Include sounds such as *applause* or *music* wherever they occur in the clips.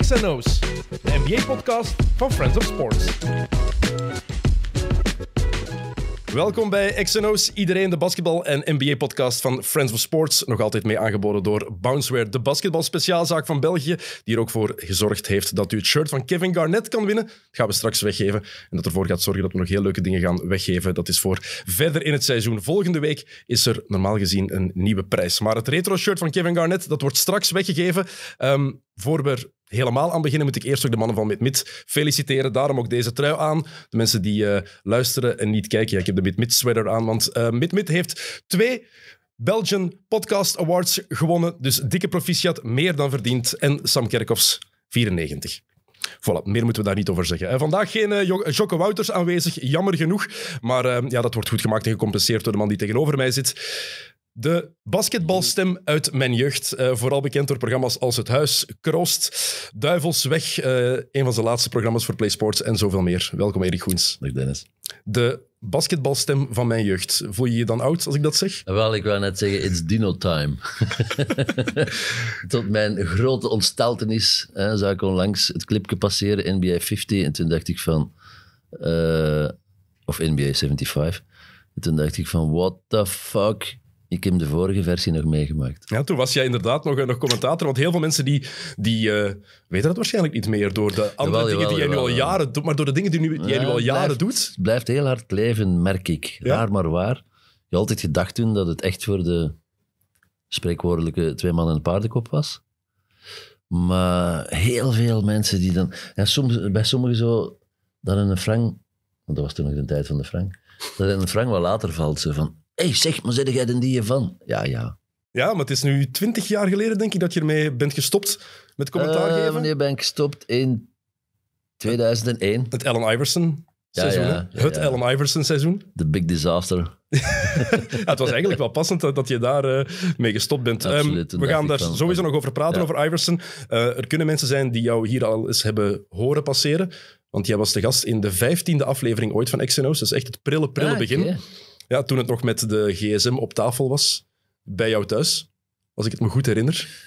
X's de NBA-podcast van Friends of Sports. Welkom bij XNO's, iedereen, de basketbal- en NBA-podcast van Friends of Sports. Nog altijd mee aangeboden door Bounceware, de speciaalzaak van België, die er ook voor gezorgd heeft dat u het shirt van Kevin Garnett kan winnen. Dat gaan we straks weggeven. En dat ervoor gaat zorgen dat we nog heel leuke dingen gaan weggeven. Dat is voor verder in het seizoen. Volgende week is er normaal gezien een nieuwe prijs. Maar het retro-shirt van Kevin Garnett, dat wordt straks weggegeven. Ehm, voor we helemaal aan beginnen, moet ik eerst ook de mannen van MidMid feliciteren. Daarom ook deze trui aan. De mensen die eh, luisteren en niet kijken. ik heb de Mit sweater aan, want eh, Mit MidMid heeft twee Belgian Podcast Awards gewonnen. Dus dikke proficiat, meer dan verdiend. En Sam Kerkhoffs, 94. Voilà, meer moeten we daar niet over zeggen. Eh, vandaag geen Jocke Wouters aanwezig, jammer genoeg. Maar ja, dat wordt goed gemaakt en gecompenseerd door de man die tegenover mij zit. De basketbalstem uit mijn jeugd, eh, vooral bekend door programma's als Het Huis, Kroost, Duivelsweg, uh, eh, een van zijn laatste programma's voor PlaySports en zoveel meer. Welkom Erik Goens. Dag Dennis. De basketbalstem van mijn jeugd. Voel je je dan oud als ik dat zeg? Wel, ik wou net zeggen, it's dino time. *laughs* Tot mijn grote ontsteltenis hè, zou ik onlangs het clipje passeren, NBA 50, en toen dacht ik van... Eh, of NBA 75. En toen dacht ik van, what the fuck ik heb de vorige versie nog meegemaakt. Ja, toen was jij inderdaad nog, eh, nog commentator. Want heel veel mensen die, die eh, weten dat waarschijnlijk niet meer door de andere dingen die jij nu al jaren doet. Maar door de dingen die, nu, jij nu al eh, jaren doet. Het blijft heel hard leven, merk ik. Ja. Raar maar waar. Je altijd gedacht toen dat het echt voor de spreekwoordelijke twee man en een paardenkop was. Maar heel veel mensen die dan... Ja, soms, bij sommigen zo dat een frank... Want dat was toen nog de tijd van de frank. Dat in een frank wel later valt. Zo van, hey, zeg, maar zet jij een die van? Ja, ja. Ja, maar het is nu twintig jaar geleden, denk ik, dat je ermee bent gestopt met commentaar eh, geven. Uh, wanneer ben ik gestopt? In 2001. Het Allen Iverson seizoen, ja, ja, Het Allen Iverson seizoen. The big disaster. *laughs* het was eigenlijk wel passend dat, je daar eh, mee gestopt bent. Ehm, we gaan daar sowieso nog over praten, over Iverson. Eh, er kunnen mensen zijn die jou hier al eens hebben horen passeren. Want jij was de gast in de vijftiende aflevering ooit van Xeno's. Dat is echt het prille, prille ah, begin. Ja, toen het nog met de gsm op tafel was, bij jou thuis, als ik het me goed herinner.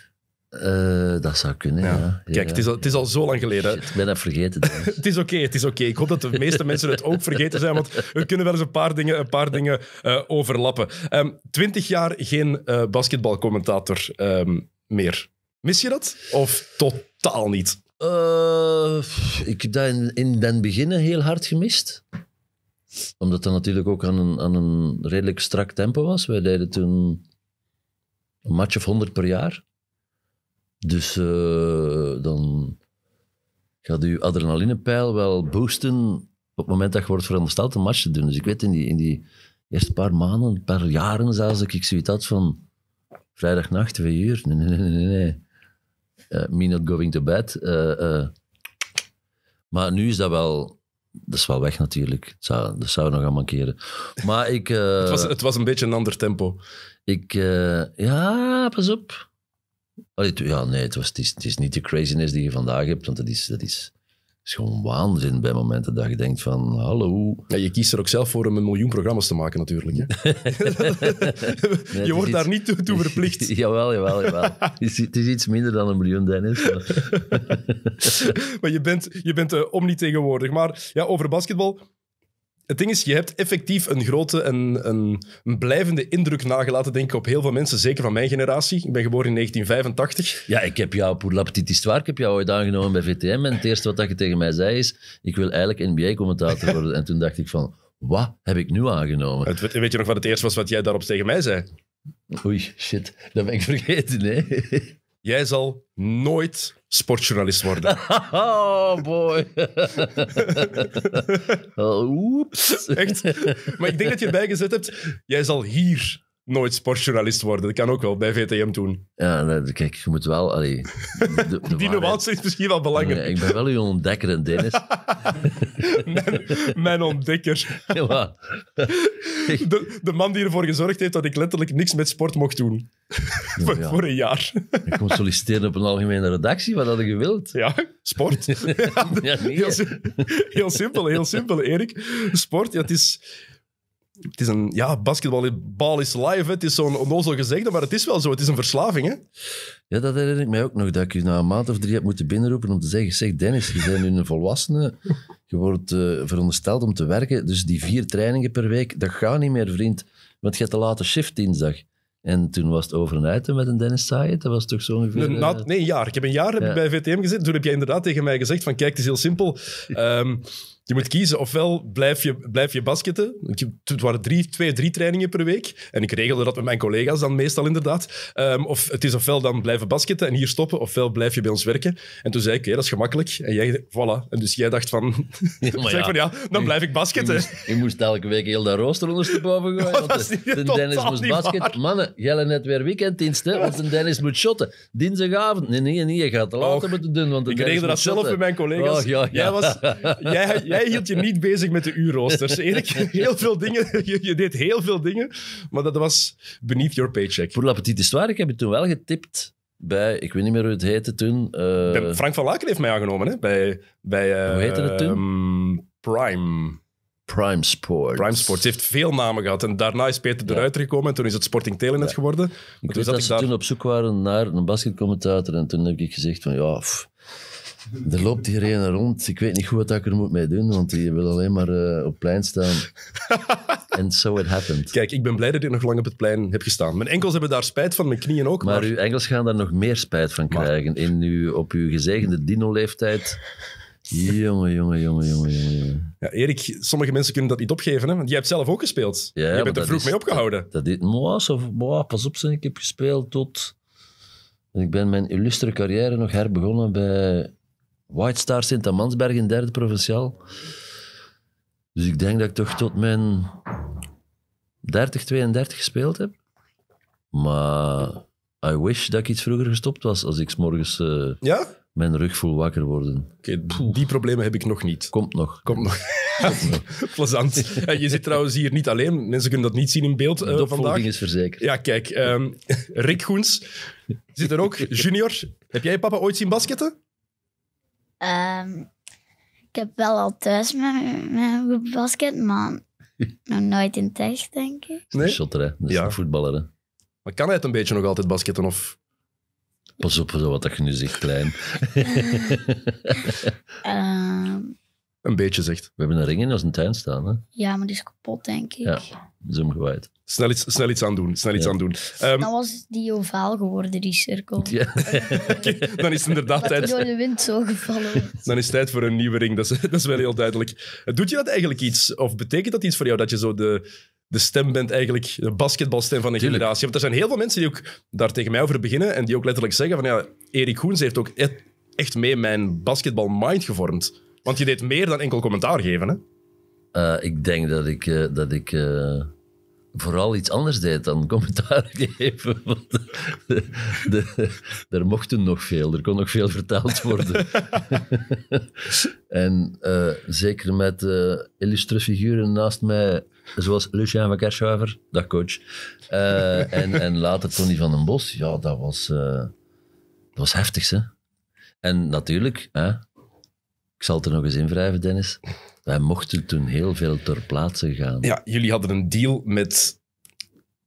Eh, dat zou kunnen, ja. Kijk, het is, al, het is al zo lang geleden. ik ben dat vergeten. *laughs* het is oké, het is oké. Ik hoop dat de meeste mensen het ook vergeten zijn, want we kunnen wel eens een paar dingen, een paar dingen eh, overlappen. Ehm, twintig jaar geen uh, basketbalcommentator ehm, meer. Mis je dat? Of totaal niet? ik heb dat in, in den beginnen heel hard gemist omdat dat natuurlijk ook aan een, aan een redelijk strak tempo was. Wij deden toen een match of 100 per jaar. Dus eh, dan gaat uw adrenalinepeil wel boosten op het moment dat je wordt verondersteld een match te doen. Dus ik weet, in die, in die eerste paar maanden, een paar jaren zelfs, dat ik zoiets had van vrijdagnacht, twee uur, nee, nee, nee, nee. Uh, me not going to bed. Eh, maar nu is dat wel dat is wel weg natuurlijk. zou, dat zou nog gaan mankeren. Maar ik... *laughs* het, was, eh, het was een beetje een ander tempo. Ik... Eh, ja, pas op. ja, nee, het, was, is, het, is, niet de craziness die je vandaag hebt, want dat is... Dat is is gewoon waanzin bij momenten dat je denkt van, hallo. Ja, je kiest er ook zelf voor om een miljoen programma's te maken natuurlijk. Hè? *laughs* *laughs* je wordt daar niet toe, toe verplicht. *laughs* jawel, jawel, jawel. het, is, het, is, iets minder dan een miljoen, Dennis. Maar, maar je bent, je bent uh, eh, omnitegenwoordig. tegenwoordig. Maar ja, over basketbal het ding is, je hebt effectief een grote en een, een, blijvende indruk nagelaten, denk ik, op heel veel mensen, zeker van mijn generatie. Ik ben geboren in 1985. Ja, ik heb jou, pour la petite histoire, ik heb jou ooit aangenomen bij VTM. En het eerste wat je tegen mij zei is, ik wil eigenlijk NBA-commentator *laughs* worden. en toen dacht ik van, wat heb ik nu aangenomen? Het, weet je nog wat het eerste was wat jij daarop tegen mij zei? Oei, shit, dat ben ik vergeten, hè? jij zal nooit sportjournalist worden. *laughs* Oh boy. *laughs* Oh, oeps. Echt. Maar ik denk dat je bijgezet hebt, jij zal hier nooit sportjournalist worden. Dat kan ook wel bij VTM doen. Ja, kijk, je moet wel. *laughs* Die nuance is misschien wel belangrijk. ik ben wel uw ontdekker en Dennis. *laughs* mijn, ontdekker. *laughs* Ja, de, man die ervoor gezorgd heeft dat ik letterlijk niks met sport mocht doen. voor, een jaar. ik kon solliciteren op een algemene redactie. Wat had ik gewild? Ja, sport. heel, heel, simpel, heel simpel, Erik. Sport, ja, het is het is een, ja, basketbal is live. Het is zo'n onnozel gezegde, maar het is wel zo. Het is een verslaving, hè? Ja, dat herinner ik mij ook nog. Dat ik je na een maand of drie heb moeten binnenroepen om te zeggen... Zeg, Dennis, je bent nu een volwassene. Je wordt eh, verondersteld om te werken. Dus die vier trainingen per week, dat gaat niet meer, vriend. Want je hebt de late shift dinsdag. En toen was het over en uit met een Dennis Saaiet. Dat was toch zo ongeveer... Nee, eh, nee, een jaar. Ik heb een jaar heb bij VTM gezeten. Toen heb jij inderdaad tegen mij gezegd van... Kijk, het is heel simpel. *laughs* Ehm, je moet kiezen, ofwel blijf je, blijf je basketten. Het waren drie, twee, drie trainingen per week. En ik regelde dat met mijn collega's dan meestal inderdaad. Ehm, of het is ofwel dan blijven basketten en hier stoppen, ofwel blijf je bij ons werken. En toen zei ik, oké, dat is gemakkelijk. En jij, voilà. En dus jij dacht van, *laughs* ja, maar van ja, dan blijf ik basketten. Je moest, elke week heel dat rooster ondersteboven gooien. *laughs* de, Dennis moest basketten. Mannen, jij net weer weekenddienst, hè, want de Dennis moet shotten. Dinsdagavond, nee, nee, nee, je gaat te later moeten doen. Want ik regelde dat zelf met mijn collega's. jij was... *laughs* jij je hield je niet bezig met de uurroosters. Erik, heel veel dingen. Je, deed heel veel dingen, maar dat was beneath your paycheck. Voor l'appetit is waar, ik heb je toen wel getipt bij, ik weet niet meer hoe het heette toen. Eh, Frank van Laken heeft mij aangenomen, hè? Bij, bij, uh, hoe heette het toen? Ehm, Prime. Prime Sport. Prime Sports heeft veel namen gehad. En daarna is Peter eruit gekomen en toen is het Sporting Telenet geworden. ik weet dat ze toen op zoek waren naar een basketcommentator en toen heb ik gezegd van ja, er loopt hier rond. Ik weet niet goed wat ik er moet mee doen, want die wil alleen maar eh, op het plein staan. And *laughs* so it happened. Kijk, ik ben blij dat ik nog lang op het plein heb gestaan. Mijn enkels hebben daar spijt van, mijn knieën ook. Maar, uw enkels gaan daar nog meer spijt van krijgen. In uw, op uw gezegende dino-leeftijd. jonge, jongen, jongen, jongen, jongen. Ja, Erik, sommige mensen kunnen dat niet opgeven, hè? want jij hebt zelf ook gespeeld. je bent er vroeg mee opgehouden. Dat, dit. is, mooi, pas op, ik heb gespeeld tot... Ik ben mijn illustere carrière nog herbegonnen bij White Star Sint-Amansberg in derde provinciaal. Dus ik denk dat ik toch tot mijn 30, 32 gespeeld heb. Maar I wish dat ik iets vroeger gestopt was als ik morgens eh, ja? mijn rug voel wakker worden. die problemen heb ik nog niet. Komt nog. Komt nog. *laughs* *laughs* Plezant. je zit trouwens hier niet alleen. Mensen kunnen dat niet zien in beeld uh, vandaag. is verzekerd. Ja, kijk. Ehm, *laughs* Rick Goens zit er ook. Junior, heb jij papa ooit zien basketten? Ehm, ik heb wel al thuis mijn, mijn basket, maar *laughs* nog nooit in tijd denk ik. Nee? Shotter, hè? ja. voetballer, hè? Maar kan hij het een beetje nog altijd basketten? Of... Pas op zo wat dat je nu zegt, klein. *laughs* Ehm. een beetje zegt. We hebben een ring in onze tuin staan, hè? Ja, maar die is kapot, denk ik. Ja zoom gewaaid. Snel iets, snel iets aan doen. Snel iets ja. aan doen. Ehm, dan was die ovaal geworden, die cirkel. Ja. *laughs* dan is het inderdaad dat tijd. Door de wind zo gevallen. dan is het tijd voor een nieuwe ring. Dat is, *laughs* dat is wel heel duidelijk. Doet je dat eigenlijk iets? Of betekent dat iets voor jou dat je zo de, de stem bent, eigenlijk de basketbalstem van de generatie? Want er zijn heel veel mensen die ook daar tegen mij over beginnen. En die ook letterlijk zeggen: van ja, Erik Hoens heeft ook e- echt mee mijn basketbalmind gevormd. Want je deed meer dan enkel commentaar geven. Hè? Eh, ik denk dat ik, eh, dat ik eh, vooral iets anders deed dan commentaar *laughs* geven. Want er mochten nog veel, er kon nog veel vertaald worden. *laughs* en zeker met illustre figuren naast mij, zoals Lucien van Kerschuiver, dat coach, en, en later Tony van den Bos. Ja, dat was, dat was heftig, hè. En natuurlijk, hè, ik zal het er nog eens in wrijven, Dennis. Wij mochten toen heel veel ter plaatse gaan. Ja, jullie hadden een deal met...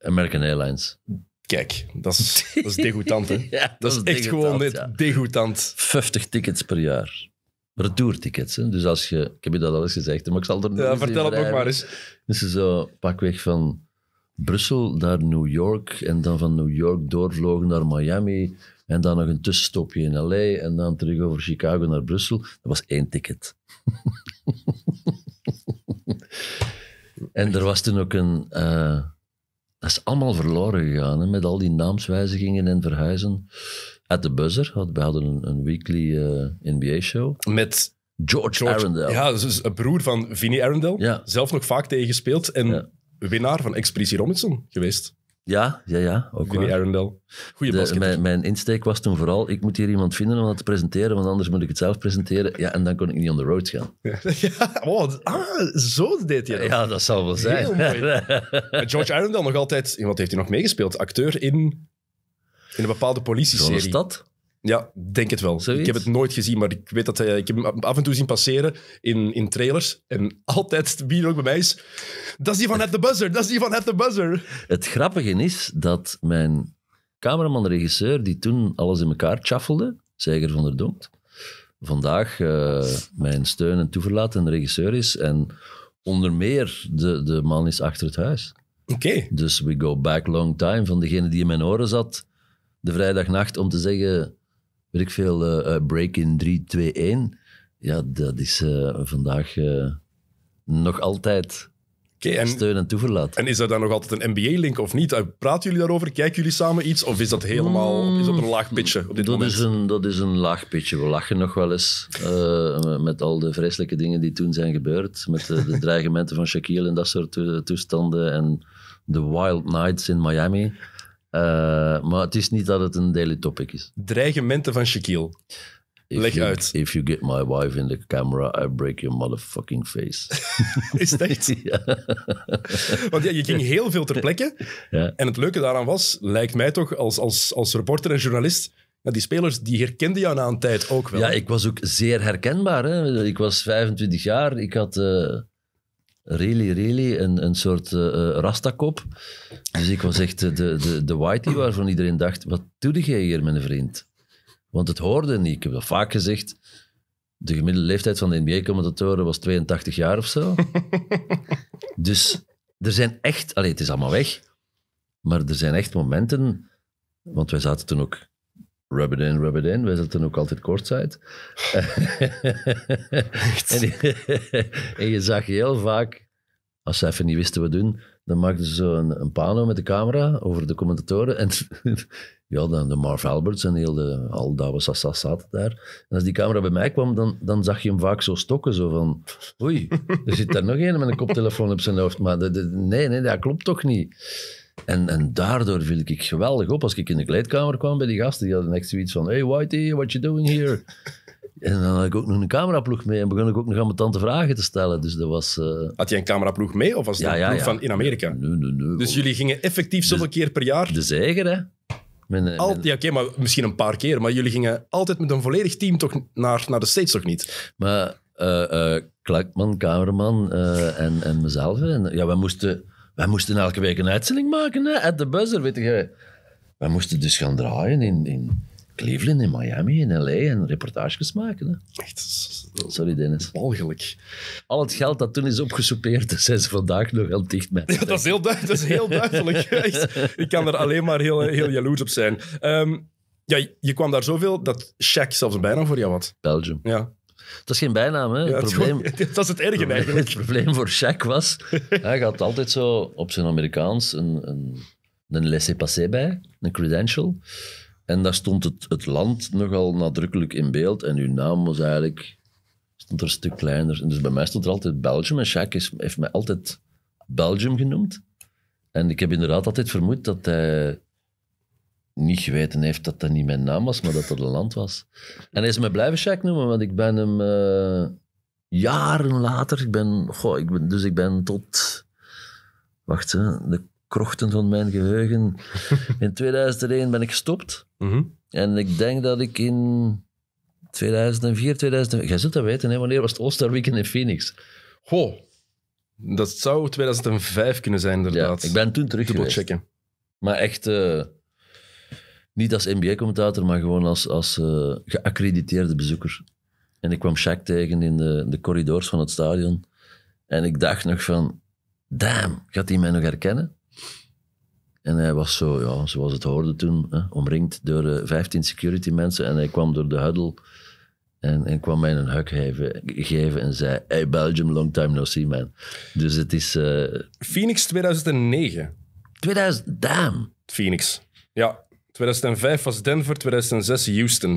American Airlines. Kijk, dat is, dat is degoutant, hè? *laughs* dat, is echt gewoon net ja. degoutant. 50 tickets per jaar. Retourtickets, hè? Dus als je... Ik heb je dat al eens gezegd, maar ik zal er nog ja, eens vertel het ook maar eens. Dus ze zo pakweg van... Brussel naar New York en dan van New York doorvlogen naar Miami en dan nog een tussenstopje in L.A. en dan terug over Chicago naar Brussel. Dat was één ticket. *laughs* en er was toen ook een... Eh, dat is allemaal verloren gegaan, hè, met al die naamswijzigingen en verhuizen. At the Buzzer, we hadden een, een weekly eh, NBA-show. Met George, George, Arundel. Ja, dus een broer van Vinnie Arundel. Ja. Zelf nog vaak tegengespeeld en winnaar van Expeditie Robinson geweest. Ja, ja, ja. Ook Vinnie Arundel. Goeie mijn, mijn, insteek was toen vooral, ik moet hier iemand vinden om dat te presenteren, want anders moet ik het zelf presenteren. Ja, en dan kon ik niet on the road gaan. Ja, *laughs* oh, ah, zo deed hij dat. Ja, dat zal wel zijn. *laughs* George Arundel nog altijd, wat heeft hij nog meegespeeld? Acteur in, in een bepaalde politie-serie. Zo'n dat ja, denk het wel. Ik heb het nooit gezien, maar ik weet dat hij... Eh, ik heb hem af en toe zien passeren in, in trailers. En *laughs* altijd, wie er ook bij mij is, dat is die van At The Buzzer, dat is die van At The Buzzer. Het grappige is dat mijn cameraman-regisseur, die toen alles in elkaar chaffelde, Zeiger van der Donk, vandaag eh, mijn steun en toeverlaten regisseur is. En onder meer de, de man is achter het huis. Oké. Dus we go back long time van degene die in mijn oren zat de vrijdagnacht om te zeggen weet ik veel, eh, eh, break in 3, 2, 1. Ja, dat is eh, vandaag nog altijd Okay, en, steun en toeverlaat. En is er dan nog altijd een NBA-link of niet? Praten jullie daarover? Kijken jullie samen iets? Of is dat helemaal is dat een laag pitje op dit mm, dat Is een, dat is een laag pitje. We lachen nog wel eens met al de vreselijke dingen die toen zijn gebeurd. Met de, de dreigementen van Shaquille en dat soort toestanden. En de Wild Nights in Miami. Eh, maar het is niet dat het een daily topic is. Dreigementen van Shaquille. If Leg you, uit. If you get my wife in the camera, I break your motherfucking face. *laughs* is dat echt? *laughs* Want ja, je ging heel veel ter plekke. Ja. En het leuke daaraan was, lijkt mij toch, als, als, als reporter en journalist, nou, die spelers die herkenden jou na een tijd ook wel. Ja, ik was ook zeer herkenbaar. Hè? Ik was 25 jaar, ik had... Eh, really, really een, een soort uh, rastakop. Dus ik was echt de, de, de whitey waarvan iedereen dacht, wat doe jij hier, mijn vriend? Want het hoorde niet. Ik heb dat vaak gezegd. De gemiddelde leeftijd van de NBA-commentatoren was 82 jaar of zo. *laughs* dus er zijn echt... Allee, het is allemaal weg. Maar er zijn echt momenten... Want wij zaten toen ook Rub it in, rub it in. Wij zitten ook altijd kort uit. en, je zag heel vaak, als ze even niet wisten wat doen, dan maakten ze zo een, een pano met de camera over de commentatoren. En *laughs* ja, dan de Marv Alberts en heel de Aldawa Sassa zaten daar. En als die camera bij mij kwam, dan, dan zag je hem vaak zo stokken. Zo van, oei, er zit daar nog een met een koptelefoon op zijn hoofd. Maar de, de, nee, nee, dat klopt toch niet. En, en daardoor viel ik geweldig op als ik in de kleedkamer kwam bij die gasten. Die hadden echt zoiets van, hey Whitey, what you doing here? *laughs* En dan had ik ook nog een cameraploeg mee en begon ik ook nog aan mijn tante vragen te stellen. Dus dat was... Eh, had je een cameraploeg mee of was dat een ploeg van in Amerika? Nee, nee, nee. Dus jullie gingen effectief zoveel keer per jaar? De zeiger hè. Mijn, eh, Al, Ja, oké, maar misschien een paar keer. Maar jullie gingen altijd met een volledig team toch naar, naar de States, toch niet? Maar uh, uh, klakman, cameraman en, en mezelf. En, ja, we moesten wij moesten elke week een uitzending maken, hè, at the buzzer, weet je. Wij moesten dus gaan draaien in, in Cleveland, in Miami, in L.A. en reportages maken. Hè. Echt. Sorry, Dennis. Walgelijk. Al het geld dat toen is opgesoupeerd, *laughs* zijn ze vandaag nog wel dicht met. Ja, dat, is heel dat is heel duidelijk. *laughs* Ik kan er alleen maar heel, heel jaloers op zijn. Ehm, ja, je kwam daar zoveel dat Shaq zelfs bijna voor jou had. Belgium. Ja. Dat is geen bijnaam, hè? het probleem, dat is het erge eigenlijk. Het probleem voor Shaq was, *laughs* hij had altijd zo op zijn Amerikaans een, een, een laissez-passer bij, een credential. En daar stond het, het land nogal nadrukkelijk in beeld en uw naam was eigenlijk stond er een stuk kleiner. En dus bij mij stond er altijd Belgium en Shaq is, heeft mij altijd Belgium genoemd. En ik heb inderdaad altijd vermoed dat hij niet geweten heeft dat dat niet mijn naam was, maar dat dat een land was. En hij is me blijven Shaq noemen, want ik ben hem eh, jaren later, ik ben, goh, ik ben, dus ik ben tot, wacht, hè, de krochten van mijn geheugen. In 2001 *laughs* ben ik gestopt. Mhm. En ik denk dat ik in 2004, 2005, jij zult dat weten, hè, wanneer was het All-Star Weekend in Phoenix? Goh, dat zou 2005 kunnen zijn inderdaad. ik ben toen terug checken. Maar echt... Eh, niet als NBA-commentator, maar gewoon als, als eh, geaccrediteerde bezoeker. En ik kwam Shaq tegen in de, de corridors van het stadion. En ik dacht nog van, damn, gaat hij mij nog herkennen? En hij was zo, ja, zoals het hoorde toen, hè, omringd door 15 eh, security mensen. En hij kwam door de huddle en, en kwam mij een huk geven, en zei: Hey Belgium, long time no see, man. Dus het is. Eh, Phoenix 2009. 2000, damn. Phoenix. Ja, 2005 was Denver, 2006 Houston.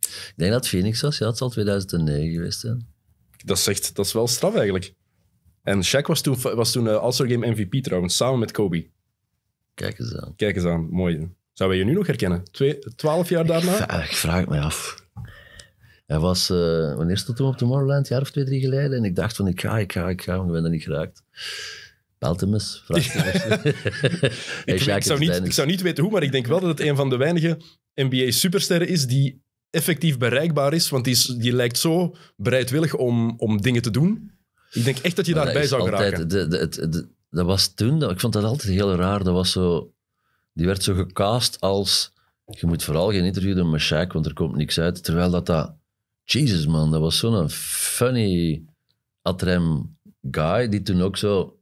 Ik denk dat Phoenix was, ja, het zal 2009 geweest zijn. Dat is, echt, dat is wel straf eigenlijk. En Shaq was toen, was toen eh, All-Star Game MVP trouwens, samen met Kobe. Kijk eens aan. Kijk eens aan, mooi. Zou je nu nog herkennen? Twee, twaalf jaar daarna? Ik, ik vraag het af. Hij was, uh, wanneer stond hij op Tomorrowland? Een jaar of twee, drie geleden. En ik dacht van, ik ga, ik ga, ik ga, maar ik ben er niet geraakt. Beltemus, Vraagt *laughs* ik, ik, zou niet, ik zou niet weten hoe, maar ik denk wel dat het een van de weinige NBA-supersterren is die effectief bereikbaar is. Want die, is, die lijkt zo bereidwillig om, om dingen te doen. Ik denk echt dat je daarbij zou geraken. de, de, dat was toen, ik vond dat altijd heel raar. Dat was zo, die werd zo gecast als... Je moet vooral geen interview doen met Shaq, want er komt niks uit. Terwijl dat dat... Jesus man, dat was zo'n funny atrem guy die toen ook zo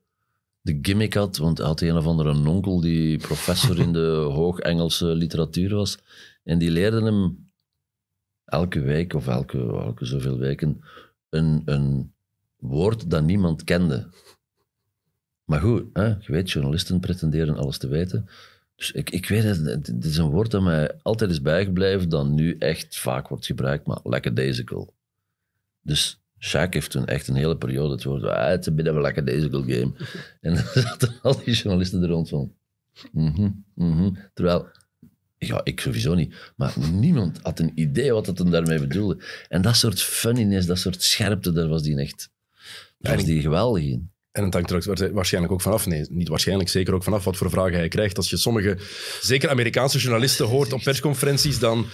de gimmick had, want hij had een of andere onkel die professor in de *laughs* hoog-Engelse literatuur was. En die leerde hem elke week of elke, elke zoveel weken een, een woord dat niemand kende. Maar goed, hè, je weet, journalisten pretenderen alles te weten. Dus ik, ik weet het, het is een woord dat mij altijd is bijgebleven, dat nu echt vaak wordt gebruikt, maar lackadaisical. Dus Sjaak heeft toen echt een hele periode het woord, ah, het is een of lekker deze game. *laughs* en dan zaten al die journalisten er rond van, mhm, mhm. Terwijl, ja, ik sowieso niet, maar niemand had een idee wat dat hem daarmee bedoelde. En dat soort funniness, dat soort scherpte, daar was die echt, daar is die geweldig in. En het hangt er waarschijnlijk ook vanaf, nee, niet waarschijnlijk, zeker ook vanaf wat voor vragen hij krijgt. Als je sommige, zeker Amerikaanse journalisten hoort op persconferenties, dan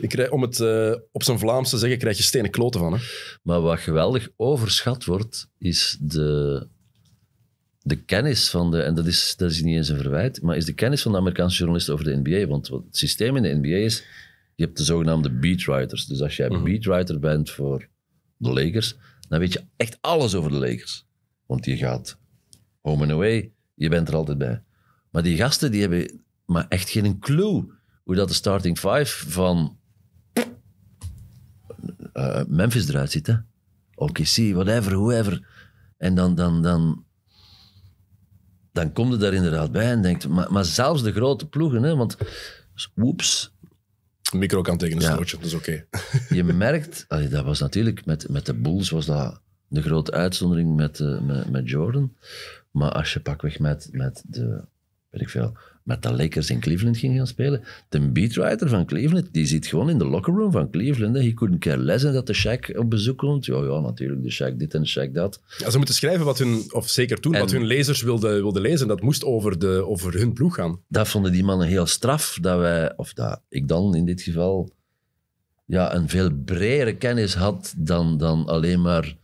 krijg, om het eh, op zijn Vlaams te zeggen, krijg je stenen kloten van. Hè? Maar wat geweldig overschat wordt, is de, de kennis van de... En dat is, dat is niet eens een verwijt, maar is de kennis van de Amerikaanse journalisten over de NBA. Want wat het systeem in de NBA is, je hebt de zogenaamde beatwriters. Dus als jij mm -hmm. beatwriter bent voor de Lakers, dan weet je echt alles over de Lakers. Want je gaat home and away, je bent er altijd bij. Maar die gasten, die hebben maar echt geen clue hoe dat de starting five van eh, Memphis eruit zitten, Hè? OKC, whatever, whoever. En dan, dan, dan, dan kom daar inderdaad bij en denkt... Maar, maar zelfs de grote ploegen, hè, want... Oeps. Micro kan tegen een ja. dat is oké. je *laughs* merkt... dat was natuurlijk... Met, met de Bulls was dat de grote uitzondering met, eh, met, met Jordan. Maar als je pakweg met, met de weet ik veel, met de Lakers in Cleveland ging gaan spelen. De beatwriter van Cleveland, die zit gewoon in de locker van Cleveland. Hij couldn't een keer en dat de Shaq op bezoek komt. Ja, ja, natuurlijk, de Shaq dit en de Shaq dat. Ja, ze moeten schrijven wat hun, of zeker toen, wat hun lezers wilden, wilden lezen. Dat moest over, de, over hun ploeg gaan. Dat vonden die mannen heel straf, dat wij, of dat ik dan in dit geval, ja, een veel bredere kennis had dan, dan alleen maar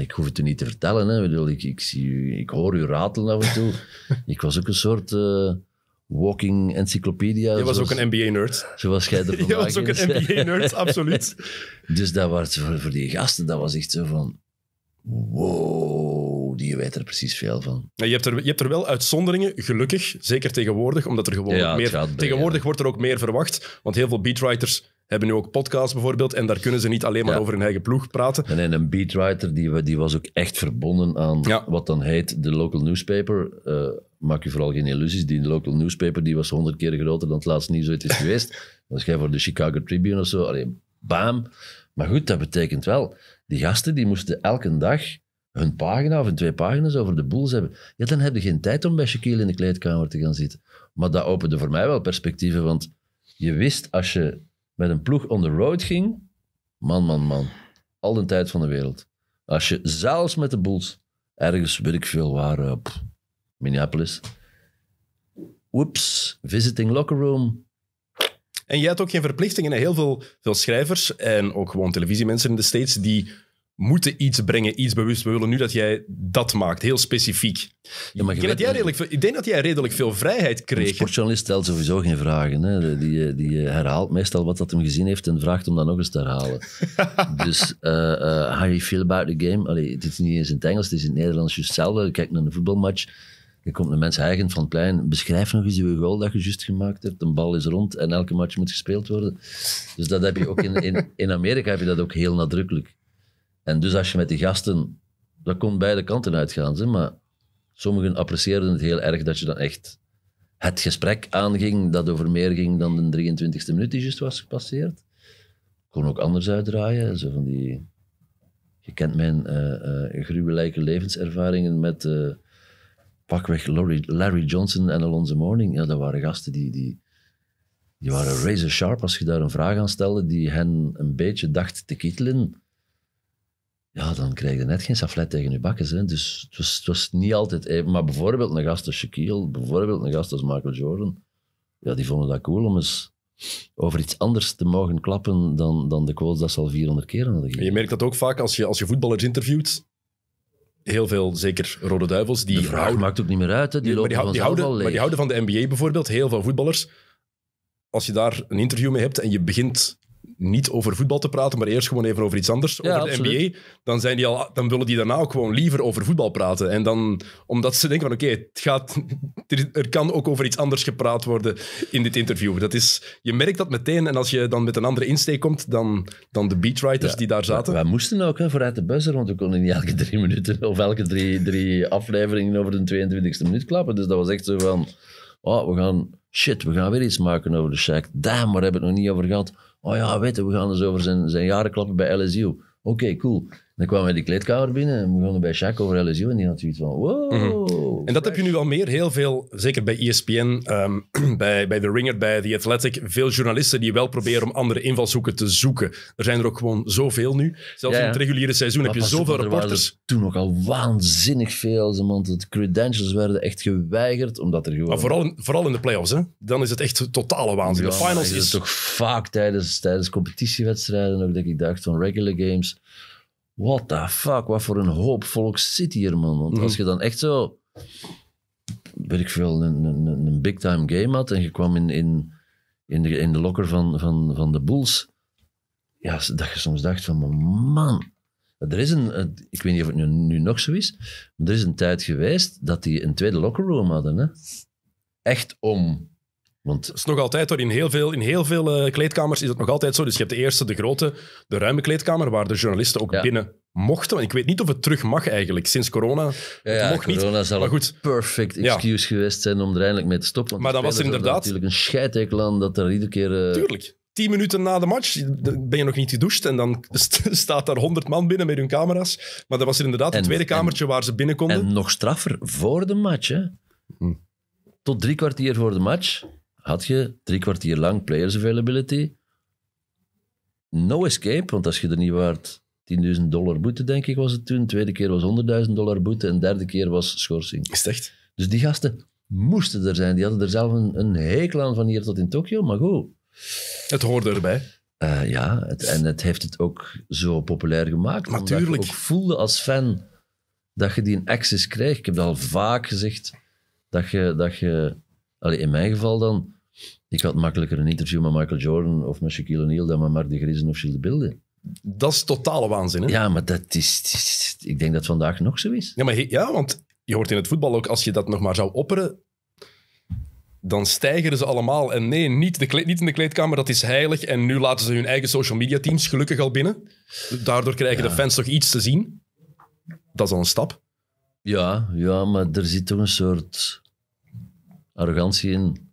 ik hoef het u niet te vertellen. Hè. Ik, bedoel, ik, ik, zie u, ik hoor u ratelen af en toe. *laughs* ik was ook een soort eh, walking encyclopedia. Je was ook een NBA-nerd. Zoals jij ervan *laughs* Je was ook een NBA-nerd, *laughs* absoluut. dus dat was voor, voor, die gasten, dat was echt zo van... Wow, die weet er precies veel van. je, hebt er, je hebt er wel uitzonderingen, gelukkig. Zeker tegenwoordig, omdat er gewoon meer... tegenwoordig wordt er ook meer verwacht. Want heel veel beatwriters hebben nu ook podcasts bijvoorbeeld. En daar kunnen ze niet alleen maar over hun eigen ploeg praten. En, een beatwriter, die, die was ook echt verbonden aan wat dan heet de local newspaper. Uh, maak je vooral geen illusies. Die local newspaper die was honderd keer groter dan het laatste nieuws ooit is geweest. *laughs* Dan jij voor de Chicago Tribune of zo. alleen bam. Maar goed, dat betekent wel, die gasten die moesten elke dag hun pagina of hun twee pagina's over de boels hebben. Ja, dan heb je geen tijd om bij Shaquille in de kleedkamer te gaan zitten. Maar dat opende voor mij wel perspectieven, want je wist als je met een ploeg on the road ging, man, man, man. Al de tijd van de wereld. Als je zelfs met de Bulls ergens, weet ik veel waar, eh, Minneapolis. whoops, visiting locker room. En jij hebt ook geen verplichtingen. Heel veel, veel schrijvers en ook gewoon televisiemensen in de States die moeten iets brengen, iets bewust. We willen nu dat jij dat maakt, heel specifiek. Ja, maar ik, redelijk, ik denk dat jij redelijk veel vrijheid kreeg. Een sportjournalist stelt sowieso geen vragen. Hè. Die, die eh, eh, herhaalt meestal wat dat hem gezien heeft en vraagt om dat nog eens te herhalen. *laughs* dus uh, uh, how you feel about the game? Allee, het is niet eens in het Engels, het is in het Nederlands juist hetzelfde. Kijk naar een voetbalmatch. Je komt een mens eigen van het plein. Beschrijf nog eens je goal dat je juist gemaakt hebt. Een bal is rond en elke match moet gespeeld worden. Dus dat heb je ook in, in, in Amerika heb je dat ook heel nadrukkelijk. En dus als je met die gasten, dat kon beide kanten uitgaan, zeg, maar sommigen apprecieerden het heel erg dat je dan echt het gesprek aanging dat over meer ging dan de 23e minuut die juist was gepasseerd. Kon ook anders uitdraaien, zo van die... Je kent mijn eh, eh, gruwelijke levenservaringen met eh, pakweg Larry, Larry Johnson en Alonzo Morning Ja, dat waren gasten die, die, die waren razor sharp als je daar een vraag aan stelde die hen een beetje dacht te kietelen ja, dan krijg je net geen saflet tegen je bakken Hè. Dus het was, het was, niet altijd even. Maar bijvoorbeeld een gast als Shaquille, bijvoorbeeld een gast als Michael Jordan, ja, die vonden dat cool om eens over iets anders te mogen klappen dan, dan de quotes dat ze al 400 keer hadden gegeven. Je merkt dat ook vaak als je, als je voetballers interviewt. Heel veel, zeker Rode Duivels, die houden... maakt ook niet meer uit. Hè. Die, houden, Maar die houden van de NBA bijvoorbeeld, heel veel voetballers. Als je daar een interview mee hebt en je begint niet over voetbal te praten, maar eerst gewoon even over iets anders, ja, over de NBA, dan, zijn die al, dan willen die daarna ook gewoon liever over voetbal praten. En dan, omdat ze denken van oké, het gaat, *laughs* er kan ook over iets anders gepraat worden in dit interview. Dat is, je merkt dat meteen en als je dan met een andere insteek komt dan, dan de beatwriters ja, die daar zaten. Wij moesten ook hè, vooruit de buzzer, want we konden niet elke drie minuten of elke drie, drie afleveringen over de 22e minuut klappen. Dus dat was echt zo van, oh, we gaan, shit, we gaan weer iets maken over de Shaq. Damn, waar hebben we het nog niet over gehad? Oh ja, weet je, we gaan dus over zijn, zijn jaren klappen bij LSU. Oké, cool. Dan kwamen we de kleedkamer binnen en begonnen bij Shaq over LSU. En die had zoiets van, wow. Mhm. En dat heb je nu al meer, heel veel, zeker bij ESPN, ehm, *clears throat* bij, bij The Ringer, bij The Athletic, veel journalisten die wel proberen om andere invalshoeken te zoeken. Er zijn er ook gewoon zoveel nu. Zelfs in het reguliere seizoen heb je zoveel reporters. toen nog al waanzinnig veel, want de credentials werden echt geweigerd, omdat er gewoon... Maar vooral in, vooral in de playoffs, hè? Dan is het echt totale waanzin. de finals is... Het is toch vaak tijdens, tijdens competitiewedstrijden ook dat ik dacht van regular games what the fuck, wat voor een hoop volk zit hier, man. Want als mhm. je dan echt zo, weet ik veel, een, een, big time game had en je kwam in, in, in, de, in de locker van, van, van de Bulls, ja, dat je soms dacht van, man, er is een, ik weet niet of het nu, nu nog zo is, maar er is een tijd geweest dat die een tweede locker room hadden, hè. Echt om want... is nog altijd hoor. In heel veel, in heel veel eh, kleedkamers is dat nog altijd zo. Dus je hebt de eerste, de grote, de ruime kleedkamer, waar de journalisten ook binnen mochten. Want ik weet niet of het terug mag eigenlijk, sinds corona. Ja, mocht corona niet. zal maar een perfect excuse geweest zijn om er eindelijk mee te stoppen. Maar dan was er inderdaad... natuurlijk een scheidhekel dat er iedere keer... Eh, Tuurlijk. Tien minuten na de match ben je nog niet gedoucht en dan *laughs* staat daar honderd man binnen met hun camera's. Maar dat was inderdaad het tweede kamertje waar ze binnen konden. En nog straffer, voor de match, hè? Hm. Tot drie kwartier voor de match had je drie kwartier lang players availability. No escape, want als je er niet waard 10.000 dollar boete, denk ik, was het toen. tweede keer was 100.000 dollar boete en de derde keer was schorsing. Is echt? Dus die gasten moesten er zijn. Die hadden er zelf een, hekel aan van hier tot in Tokio, maar goed. Het hoorde erbij. Eh, ja, het, en het heeft het ook zo populair gemaakt. Natuurlijk. Ik voelde als fan dat je die access kreeg. Ik heb dat al vaak gezegd, dat je, dat je Allee, in mijn geval dan, ik had makkelijker een interview met Michael Jordan of met Shaquille O'Neal dan met Mark de Grizzen of Gilles de Bilde. Dat is totale waanzin, hè? Ja, maar dat is, ik denk dat het vandaag nog zo is. Ja, maar ja, want je hoort in het voetbal ook, als je dat nog maar zou opperen, dan stijgen ze allemaal. En nee, niet, de niet in de kleedkamer, dat is heilig. En nu laten ze hun eigen social media teams gelukkig al binnen. Daardoor krijgen de fans toch iets te zien. Dat is al een stap. Ja, ja, maar er zit toch een soort arrogantie in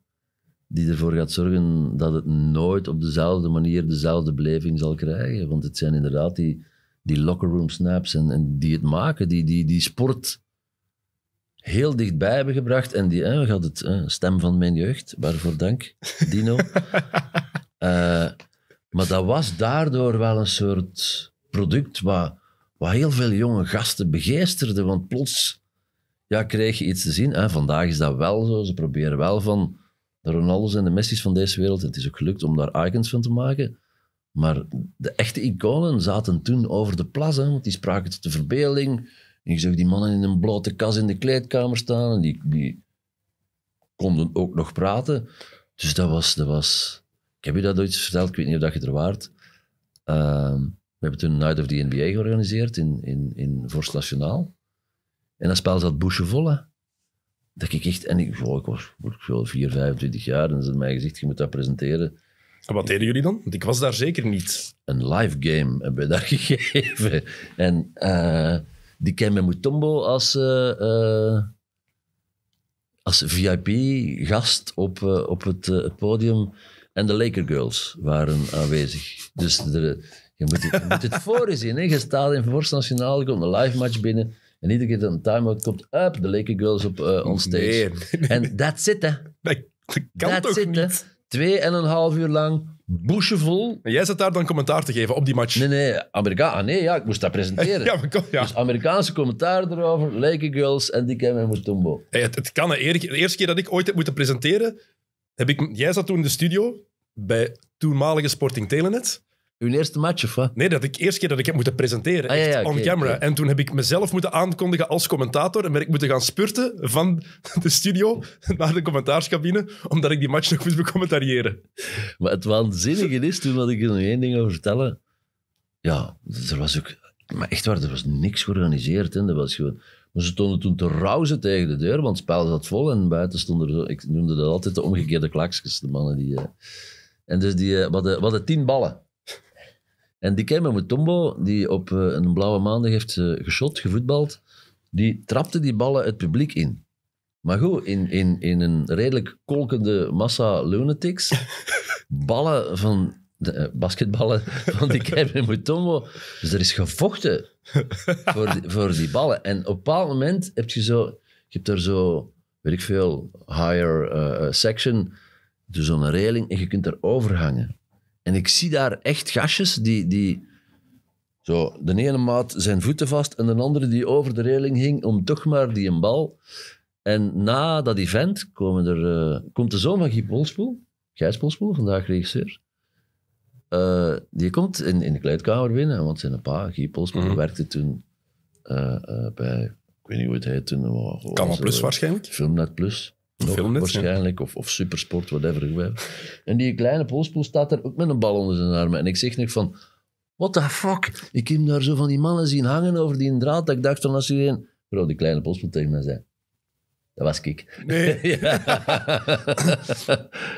die ervoor gaat zorgen dat het nooit op dezelfde manier dezelfde beleving zal krijgen. Want het zijn inderdaad die, die locker room snaps en, en die het maken, die, die, die sport heel dichtbij hebben gebracht. En die, hè, hadden het, stem van mijn jeugd, waarvoor dank, Dino. *laughs* Eh, maar dat was daardoor wel een soort product wat, wat heel veel jonge gasten begeesterde. Want plots ja, krijg je iets te zien. Vandaag is dat wel zo. Ze proberen wel van de Ronaldo's en de Messi's van deze wereld. Het is ook gelukt om daar icons van te maken. Maar de echte iconen zaten toen over de plas, want die spraken tot de verbeelding. En je zag die mannen in een blote kas in de kleedkamer staan. En die, die konden ook nog praten. Dus dat was, dat was... Ik heb je dat ooit verteld, ik weet niet of dat je er waart. Ehm, we hebben toen een Night of the NBA georganiseerd in, in, in Forst Nationaal. En dat spel zat boesje Dat ik echt, en ik, oh, ik was 4, 25 jaar en ze hebben mij gezegd, je moet dat presenteren. En wat deden jullie dan? Want ik was daar zeker niet. Een live game hebben we daar *laughs* gegeven. En eh, die kennen Mutombo als, eh, eh, als VIP-gast op, op het podium. En de Laker Girls waren aanwezig. Dus je, moet het, je moet het *laughs* voor je zien. Hè? Je staat in Forst Nationaal, je komt een live match binnen. En iedere keer dat een timeout komt, up, de Laker Girls op uh, eh, onstage. Nee, *laughs* En dat it, Dat, zit, kan niet? Hè. Twee en een half uur lang, boesjevol. En jij zat daar dan commentaar te geven op die match? Nee, nee. Amerika ah, nee, ja, ik moest dat presenteren. *laughs* ja, maar, ja. Dus Amerikaanse commentaar erover, Laker Girls en die Kevin Mutombo. Hey, het, het kan, de eerste keer dat ik ooit heb moeten presenteren, heb ik, jij zat toen in de studio bij toenmalige Sporting Telenet. Uw eerste match, of wat? Nee, dat ik eerste keer dat ik heb moeten presenteren. Ah, echt, on camera. En toen heb ik mezelf moeten aankondigen als commentator. En ben ik moeten gaan spurten van *laughs* de studio naar de commentaarscabine. Omdat ik die match nog moest becommentariëren. Maar het waanzinnige is, toen had ik er nog één ding over vertellen. Ja, er was ook... Maar echt waar, er was niks georganiseerd. Hè. Dat was gewoon... Maar ze stonden toen te rauzen tegen de deur, want het spel zat vol. En buiten stonden Ik noemde dat altijd de omgekeerde klaksjes, de mannen die... Eh. En dus die, eh, wat we hadden tien ballen. En die Dikembe Mutombo, die op eh, een blauwe maandag heeft eh, geschot, gevoetbald, die trapte die ballen het publiek in. Maar goed, in, in, in een redelijk kolkende massa lunatics, *laughs* ballen van de eh, basketballen *laughs* van die Kevin Mutombo. Dus er is gevochten voor die, voor die ballen. En op een bepaald moment heb je zo, je hebt daar zo, weet ik veel, higher section, dus zo'n reling en je kunt er overhangen. En ik zie daar echt gastjes die, die zo, de ene maat zijn voeten vast en de andere die over de reling hing om toch maar die een bal. En na dat event komen er, eh, komt de zoon van Guy Polspoel, Gijs Polspoel, vandaag regisseur. Eh, die komt in, in de kleedkamer binnen, want zijn pa, Guy Polspoel, mhm. werkte toen eh, bij, ik weet niet hoe het heet toen. Plus waarschijnlijk? Filmnet Plus of waarschijnlijk, of, of supersport, whatever. En die kleine Poolspoel staat daar ook met een bal onder zijn armen. En ik zeg nog van, what the fuck? Ik heb daar zo van die mannen zien hangen over die draad, dat ik dacht van als iedereen... Bro, die kleine Poolspoel tegen mij zei, dat was ik. Nee. *laughs*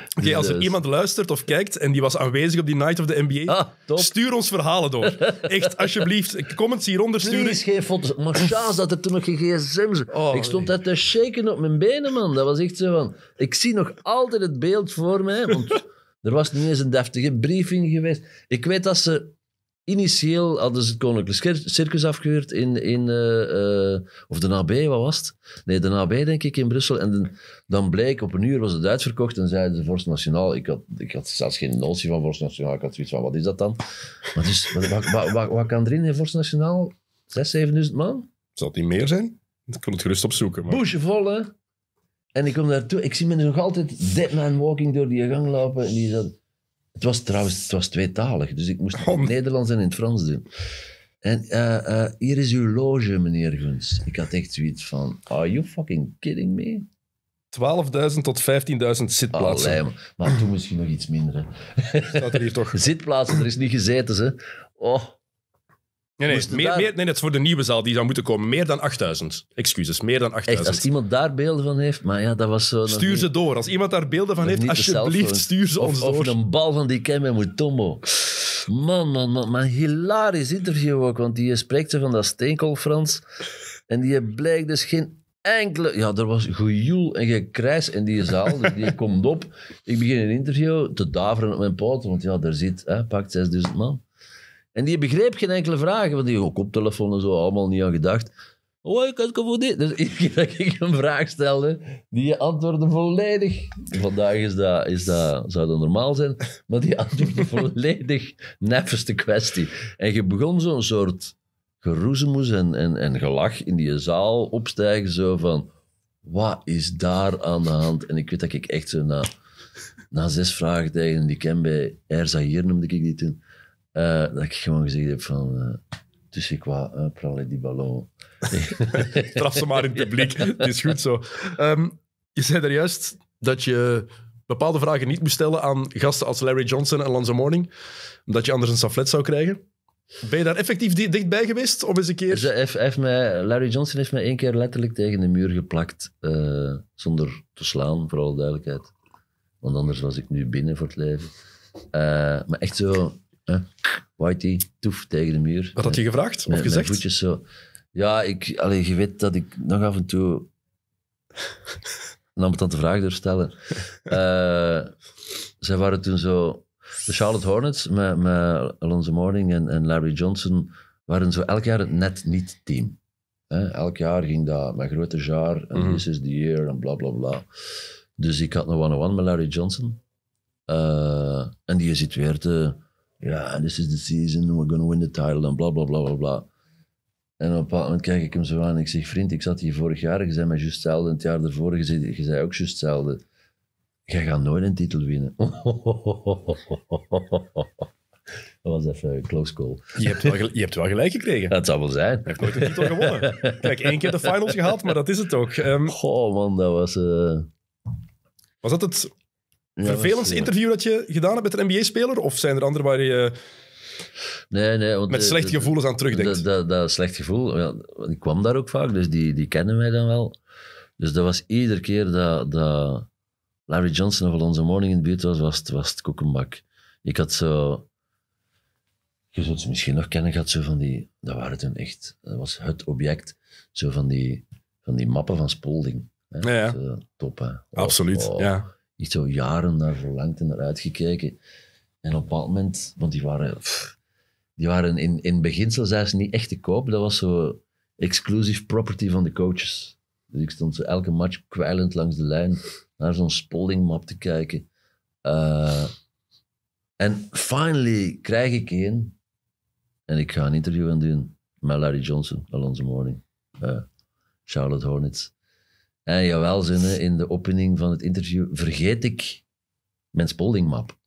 *laughs* Oké, als er dus- iemand luistert of kijkt en die was aanwezig op die Night of the NBA, ah, stuur ons verhalen door. *laughs* Echt, alsjeblieft. Comments hieronder sturen. is geen foto's. Maar chance dat er toen nog geen gsm's... Oh, ik stond nee. te shaken op mijn benen, man. Dat was echt zo van... Ik zie nog altijd het beeld voor mij, want... Er was niet eens een deftige briefing geweest. Ik weet dat ze initieel hadden ze het Koninklijk Circus afgehuurd in, in eh, eh, of de nabij, wat was het? Nee, de AB denk ik in Brussel. En dan bleek, op een uur was het uitverkocht en zeiden ze Vorst Nationaal. Ik had, ik had zelfs geen notie van Vorst Nationaal. Ik had zoiets van, wat is dat dan? Dus, wat, wat, wat, kan erin in Vorst Nationaal? Zes, zevenduizend man? Zal het niet meer zijn? Ik kon het gerust opzoeken. Maar... Boesje vol, hè? En ik kom daartoe, ik zie me nog altijd dead man walking door die gang lopen. En die zat, het was trouwens het was tweetalig, dus ik moest het in het Nederlands en in het Frans doen. En eh, eh, hier is uw loge, meneer Guns. Ik had echt zoiets van, are you fucking kidding me? 12.000 tot 15.000 zitplaatsen. maar, toen misschien nog iets minder. Staat er hier toch? *laughs* Zitplaatsen, er is niet gezeten. Ze. Oh, Nee, nee, meer, meer, nee, is voor de nieuwe zaal die zou moeten komen. Meer dan 8000. Excuses, meer dan 8000. als iemand daar beelden van heeft, maar ja, dat was zo... Stuur ze door. Als iemand daar beelden van heeft, alsjeblieft, stuur ze ons door. Of een bal van die Kembe Mutombo. Man, man, man, maar hilarisch interview ook, want die spreekt ze van dat steenkoolfrans. En die blijkt dus geen enkele... Ja, er was gejoel en gekrijs in die zaal. Dus die *laughs* komt op. Ik begin een interview te daveren op mijn poten, want ja, daar zit, hè, pakt 6000 man. En die begreep geen enkele vragen, want die ook telefoon en zo, allemaal niet aan gedacht. Oh, ik kan voor dit. Dus *laughs* iedere keer dat ik een vraag stelde, die antwoordde volledig. Vandaag is dat, is dat, zou dat normaal zijn, maar die antwoordde *laughs* volledig nepste kwestie. En je begon zo'n soort geroezemoes en, en, en gelach in die zaal opstijgen, zo van, wat is daar aan de hand? En ik weet dat ik echt zo na, na zes vragen tegen die ken bij Erza hier noemde ik die toen eh, dat ik gewoon gezegd heb van... Uh, dus ik eh, die ballon. *laughs* Traf ze maar in het publiek. *laughs* Het is goed zo. Ehm, je zei daar juist dat je bepaalde vragen niet moest stellen aan gasten als Larry Johnson en Lanza Morning, omdat je anders een saflet zou krijgen. Ben je daar effectief dichtbij geweest? Of eens een keer... Larry Johnson heeft mij één keer letterlijk tegen de muur geplakt, zonder te slaan, voor alle duidelijkheid. Want anders was ik nu binnen voor het leven. maar echt zo Whitey, toef, tegen de muur. Wat had je gevraagd of gezegd? zo. Ja, ik, allee, je weet dat ik nog af en toe een ambetante vraag te uh, *laughs* eh, zij waren toen zo... De Charlotte Hornets met, met Alonzo Morning en, en Larry Johnson waren zo elk jaar het net niet team. elk jaar ging dat met grote jaar en mm this is the year en bla bla bla. Dus ik had een one-on-one met Larry Johnson. Eh, en die zit weer te ja, this is the season, we're gonna win the title en bla bla bla bla bla. En op een bepaald moment kijk ik hem zo aan en ik zeg, vriend, ik zat hier vorig jaar, je zei mij juist hetzelfde, en het jaar daarvoor, je zei, je zei ook juist hetzelfde. Jij gaat nooit een titel winnen. *laughs* Dat was even een close call. Je hebt wel, je hebt wel gelijk gekregen. Dat zou wel zijn. Je hebt nooit een titel gewonnen. Kijk, één keer de finals gehaald, maar dat is het ook. Um, oh man, dat was... Eh, was dat het ja, vervelendste interview dat je gedaan hebt met een NBA-speler? Of zijn er andere waar je nee, nee, want, met eh, slechte gevoelens aan terugdenkt? Dat, dat, slecht gevoel, ja, ik kwam daar ook vaak, dus die, die kennen wij dan wel. Dus dat was iedere keer dat, dat Larry Johnson of Alonso Morning in de buurt was, was het, koekenbak. Ik had zo... Je zult ze misschien nog kennen gehad, zo van die... Dat waren toen echt... Dat was het object. Zo van die, van die mappen van Spolding. Hè? Ja, top, hè? Absoluut, oh, oh. ja. Echt zo jaren naar verlangd en naar uitgekeken. En op een bepaald moment, want die waren, die waren in, in beginsel zelfs niet echt te koop. Dat was zo exclusive property van de coaches. Dus ik stond zo elke match kwijlend langs de lijn naar zo'n Spalding-map te kijken. Eh, en finally krijg ik een. En ik ga een interview aan doen met Larry Johnson, Alonso Morning, eh, Charlotte Hornets. En jawel, zinnen in de opening van het interview vergeet ik mijn spoldingmap.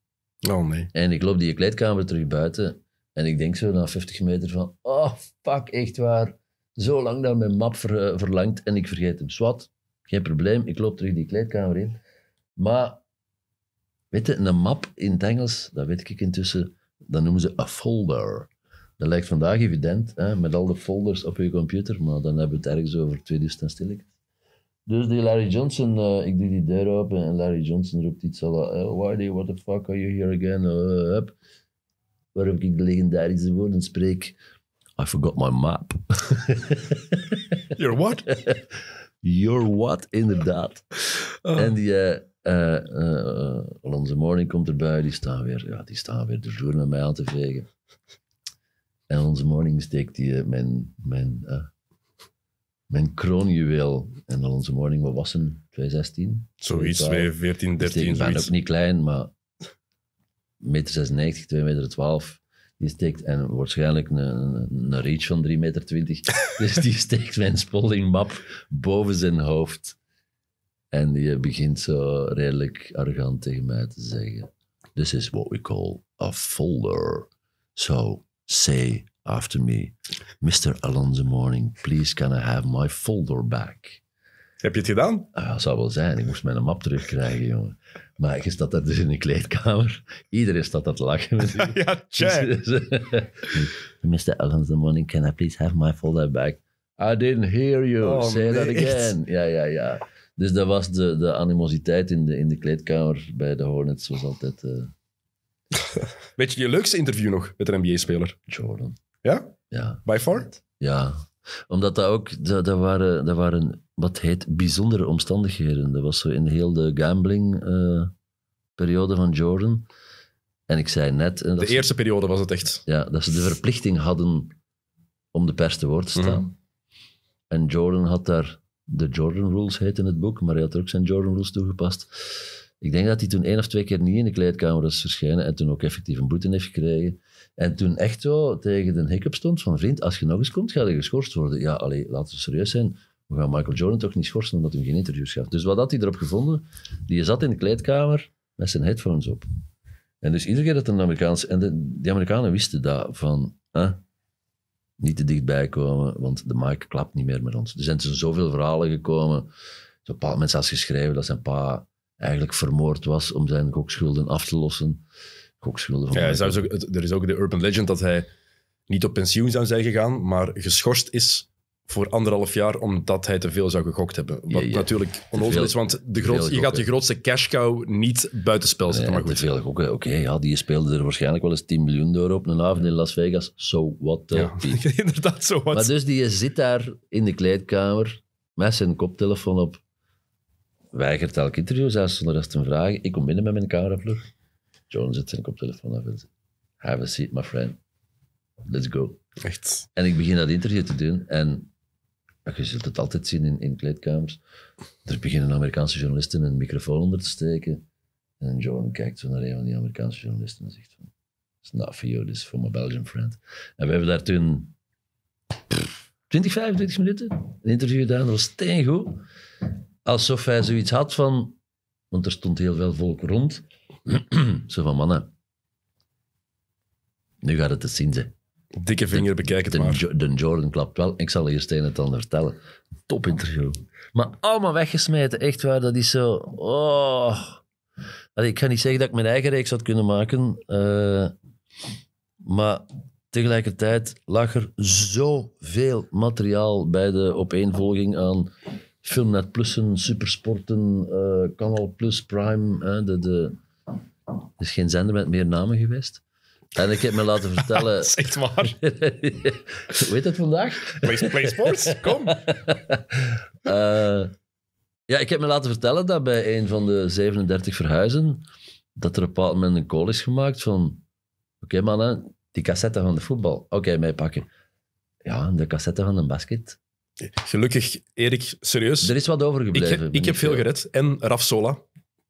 Oh nee. En ik loop die kleedkamer terug buiten en ik denk zo na 50 meter van, oh fuck, echt waar. Zo lang dat mijn map eh, verlangt en ik vergeet hem. Swat, geen probleem, ik loop terug die kleedkamer in. Maar, weet je, een map in het Engels, dat weet ik intussen, dat noemen ze een folder. Dat lijkt vandaag evident, hè, met al de folders op je computer, maar dan hebben we het ergens over 2000 en stilletjes. Dus die Larry Johnson, eh, ik doe die deur open en Larry Johnson roept iets al. uh, eh, the oh, what the fuck are you here again? Uh, Waarom ik de legendarische woorden spreek. I forgot my map. *laughs* You're what? *laughs* You're what, inderdaad. Ah. En die onze Morning komt erbij, die staan weer, ja, die staan weer de vloer naar mij aan te vegen. En onze Morning steekt die mijn, mijn mijn kroonjuweel. En al onze morning, wat was hem? 2016? Zoiets, 2014, 13, dus Ik ben ook niet klein, maar 1,96 meter, 2,12 meter Die steekt, en waarschijnlijk een, een reach van 3,20 meter. *laughs* dus die steekt mijn map boven zijn hoofd. En die begint zo redelijk arrogant tegen mij te zeggen: This is what we call a folder. So say after me. Mr. the Morning, please can I have my folder back? Heb je het gedaan? Ah, dat zou wel zijn. Ik moest mijn map terugkrijgen, jongen. Maar ik staat dat dus in de kleedkamer. Iedereen staat dat te lachen. *laughs* ja, check. Mr. Alonso Morning, can I please have my folder back? I didn't hear you. Oh, Say that again. Ja, ja, ja. Dus dat was de, de animositeit in de, in de kleedkamer bij de Hornets. was altijd... Uh... *laughs* Weet je je leukste interview nog met een NBA-speler? Jordan. Ja? Ja. By Ja. Omdat dat ook, dat, waren, dat waren, wat heet, bijzondere omstandigheden. Dat was zo in heel de gambling eh, periode van Jordan. En ik zei net... Eh, de eerste periode was het echt. Ja, dat ze de verplichting hadden om de pers te woord te staan. Mhm. En Jordan had daar... De Jordan Rules heet in het boek, maar hij had er ook zijn Jordan Rules toegepast. Ik denk dat hij toen één of twee keer niet in de kleedkamer is verschenen en toen ook effectief een boete heeft gekregen. En toen echt zo tegen de hiccup stond van vriend, als je nog eens komt, ga je geschorst worden. Ja, allee, laten we serieus zijn. We gaan Michael Jordan toch niet schorsen omdat hij geen interviews gaf. Dus wat had hij erop gevonden? Die zat in de kleedkamer met zijn headphones op. En dus iedere keer dat een Amerikaans... En de, die Amerikanen wisten dat van... Ah, niet te dichtbij komen, want de mic klapt niet meer met ons. Er zijn dus zoveel verhalen gekomen. Zo'n paar mensen had geschreven dat zijn pa eigenlijk vermoord was om zijn gokschulden af te lossen. Ja, er is ook de urban legend dat hij niet op pensioen zou zijn gegaan, maar geschorst is voor anderhalf jaar omdat hij te veel zou gegokt hebben. Wat natuurlijk onnozel is, want de groot, je gaat de grootste cash cow niet buitenspel zetten. maar goed. Te veel gokken, oké. ja, die speelde er waarschijnlijk wel eens 10 miljoen door op een avond in Las Vegas. So what ja. *laughs* Inderdaad, so what. Maar dus die zit daar in de kleedkamer met zijn koptelefoon op. Weigert elk interview, zelfs zonder rest te vragen. Ik kom binnen met mijn cameraploeg zit zet zijn koptelefoon af en zegt, have a seat, my friend. Let's go. Echt. En ik begin dat interview te doen en je zult het altijd zien in, in kleedkamers. Er beginnen Amerikaanse journalisten een microfoon onder te steken. En John kijkt zo naar een van die Amerikaanse journalisten en zegt van, it's not for you, this is for my Belgian friend. En we hebben daar toen 20, 25 minuten een interview gedaan, dat was steengoed. Alsof hij zoiets had van, want er stond heel veel volk rond, *clears throat* Zo van, mannen, nu gaat het te zien, ze. Dikke vinger, bekijken het de, maar. De, Jordan klapt wel. Ik zal eerst een het ander vertellen. Top interview. Maar allemaal weggesmeten, echt waar. Dat is zo... Oh. ik ga niet zeggen dat ik mijn eigen reeks had kunnen maken. Eh, maar tegelijkertijd lag er zoveel materiaal bij de opeenvolging aan Filmnet Plussen, Supersporten, Canal eh, Plus, Prime. de, de, er is geen zender met meer namen geweest. En ik heb me laten vertellen... zeg *laughs* maar. *laughs* Weet het vandaag? Play, play sports, kom. *laughs* Eh, ja, ik heb me laten vertellen dat bij een van de 37 verhuizen dat er een bepaald moment een call is gemaakt van oké okay, die cassette van de voetbal, oké, okay, pakken. Ja, de cassette van een basket. Gelukkig, Erik, serieus. Er is wat overgebleven. Ik, heb, ik heb veel gered. En Raf Sola,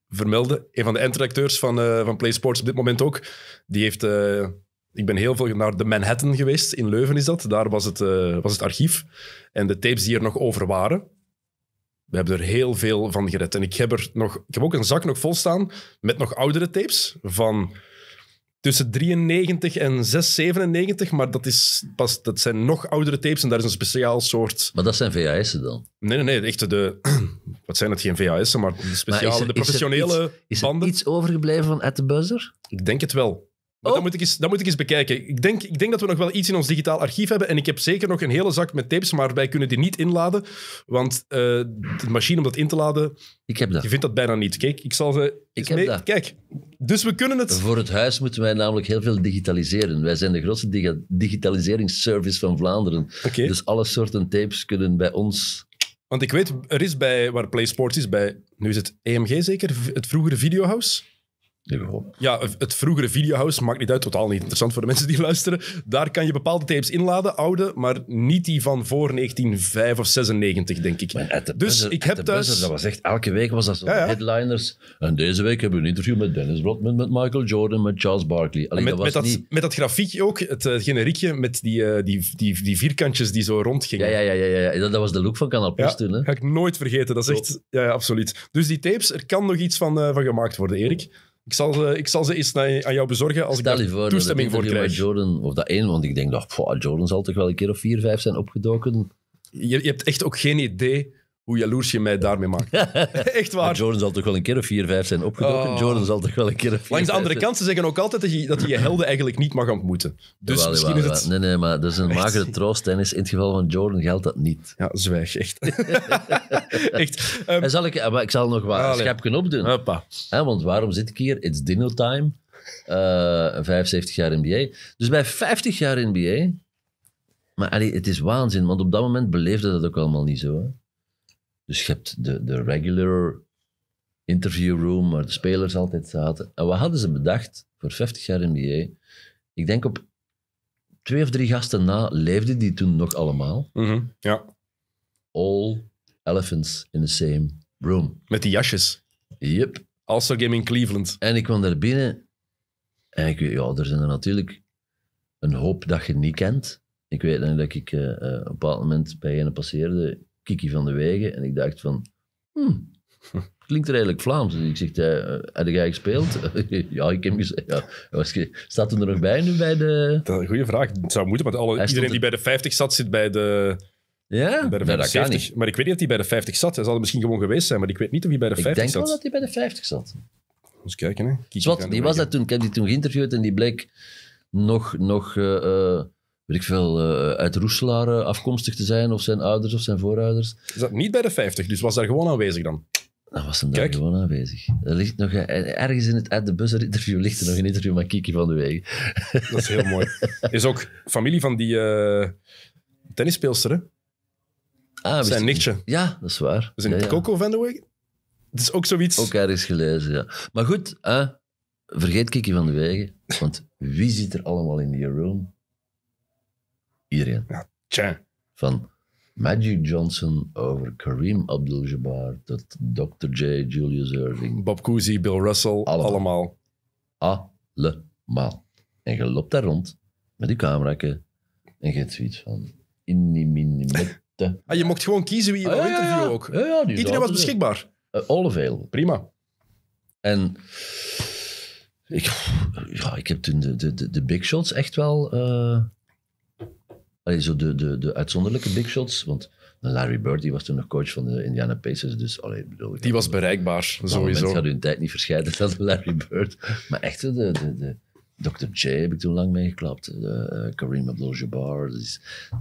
vermelden. Een van de interacteurs van, uh, van PlaySports op dit moment ook. Die heeft... Eh, ik ben heel veel naar de Manhattan geweest. In Leuven is dat. Daar was het, eh, was het archief. En de tapes die er nog over waren. We hebben er heel veel van gered. En ik heb, er nog, ik heb ook een zak nog vol staan met nog oudere tapes van tussen 93 en 697, maar dat, is pas, dat zijn nog oudere tapes en daar is een speciaal soort... Maar dat zijn VHS'en dan? Nee, nee, nee, echt de... *clears throat* Wat zijn het, geen VHS'en, maar de speciale, maar de professionele is er iets, banden. Is er iets overgebleven van At the Buzzer? Ik denk het wel. Maar dat, oh. moet ik eens, moet ik eens bekijken. Ik denk, ik denk dat we nog wel iets in ons digitaal archief hebben. En ik heb zeker nog een hele zak met tapes, maar wij kunnen die niet inladen. Want eh, de machine om dat in te laden... Ik heb dat. Je vindt dat bijna niet. Kijk, ik zal ze... Ik heb dat. Kijk, dus we kunnen het... Voor het huis moeten wij namelijk heel veel digitaliseren. Wij zijn de grootste digitaliseringsservice van Vlaanderen. Dus alle soorten tapes kunnen bij ons... Want ik weet, er is bij, waar PlaySports is, bij, nu is het EMG zeker, het vroegere Videohouse... Ja, het vroegere videohouse maakt niet uit, totaal niet interessant voor de mensen die *laughs* luisteren. Daar kan je bepaalde tapes inladen, oude, maar niet die van voor 1995 of 96, denk ik. dus ik heb thuis... dat was echt, elke week was dat zo, headliners. En deze week hebben we een interview met Dennis Rodman, met Michael Jordan, met Charles Barkley. met, dat was met, dat, niet... met dat grafiekje ook, het eh, generiekje met die, eh, die, die, die, vierkantjes die zo rondgingen. Ja, ja, ja, ja, ja. Dat, was de look van Canal Plus toen. Hè? Ga ik nooit vergeten, dat is echt... Ja, absoluut. Dus die tapes, er kan nog iets van, eh, van gemaakt worden, Erik. Ik zal, ze, ik zal ze eens aan jou bezorgen als Stel ik toestemming voor krijg. Jordan, of dat één, want ik denk, dat, Jordan zal toch wel een keer of vier, vijf zijn opgedoken. Je, je hebt echt ook geen idee hoe jaloers je mij daarmee maakt. *laughs* Echt waar. Jordan zal toch wel een keer of 4, 5 zijn opgedoken. Oh. Jordan zal toch wel een keer of 4, Langs de andere kant, ze zeggen ook altijd dat je dat je, helden eigenlijk niet mag ontmoeten. Dus misschien het... Nee, nee, maar dat is een magere troost. En in het geval van Jordan geldt dat niet. Ja, zwijg, echt. *laughs* echt. Ehm, en zal ik, eh, ik zal nog wat ah, schepje opdoen. Hoppa. want waarom zit ik hier? It's dinner time. 75 eh, jaar NBA. Dus bij 50 jaar NBA... Maar het is waanzin, want op dat moment beleefde dat ook allemaal niet zo. Hè? Dus je hebt de, de regular interview room waar de spelers altijd zaten. En wat hadden ze bedacht voor 50 jaar NBA? Ik denk op twee of drie gasten na leefden die toen nog allemaal. Mhm, ja. All elephants in the same room. Met die jasjes. Yep. all Game in Cleveland. En ik kwam daar binnen en ik weet, ja, er zijn er natuurlijk een hoop dat je niet kent. Ik weet dat ik uh, op een bepaald moment bij je passeerde Kiki van de Wegen. En ik dacht van, hmm, *laughs* klinkt er eigenlijk Vlaams. Dus ik zeg, eh, eh, heb had jij gespeeld? *laughs* ja, ik heb gespeeld. Ja. Was, staat er nog bij nu bij de... Dat een goede vraag. Het zou moeten, want alle, iedereen die bij de 50 zat, zit bij de... Ja, bij de 70. Nou, maar ik weet niet of hij bij de 50 zat. Hij zal er misschien gewoon geweest zijn, maar ik weet niet of hij bij de 50 zat. Ik denk wel dat hij bij de 50 zat. Eens kijken, hè. Kiki die was dat toen. Ik heb die toen geïnterviewd en die bleek nog... nog eh, weet ik veel, uh, uit Roeselaar eh, afkomstig te zijn, of zijn ouders of zijn voorouders. Is dat niet bij de 50, dus was daar gewoon aanwezig dan? Dat was hem daar gewoon aanwezig. Er ligt nog, eh, ergens in het at de buzzer interview ligt er nog een interview met Kiki van de Wegen. *laughs* Dat is heel mooi. *laughs* Is ook familie van die uh, tennisspeelster, hè? Ah, Zijn nichtje. Ja, dat is waar. Zijn is Coco van de Wegen. Dat is ook zoiets... Ook ergens gelezen, ja. Maar goed, vergeet Kiki van de Wegen, want wie zit er allemaal in die room? Ja, Van Magic Johnson over Kareem Abdul-Jabbar tot Dr. J. Julius Irving. Bob Cousy, Bill Russell, allemaal. Allemaal. En je loopt daar rond met je camera's en je hebt zoiets van... Iniminimette. *laughs* ah, je mocht gewoon kiezen wie je ah, wil interviewen ook. Iedereen was beschikbaar. Uh, eh, all available. Prima. En... Ik, ja, ik heb toen de, de, de, big shots echt wel... Eh, allee, zo de, de, de uitzonderlijke big shots. Want Larry Bird die was toen nog coach van de Indiana Pacers. Dus, allee, die was bereikbaar, sowieso. Mensen u hun tijd niet verscheiden van *laughs* Larry Bird. Maar echt, de, de, de Dr. J heb ik toen lang meegeklapt. Uh, Kareem Abdul-Jabbar. er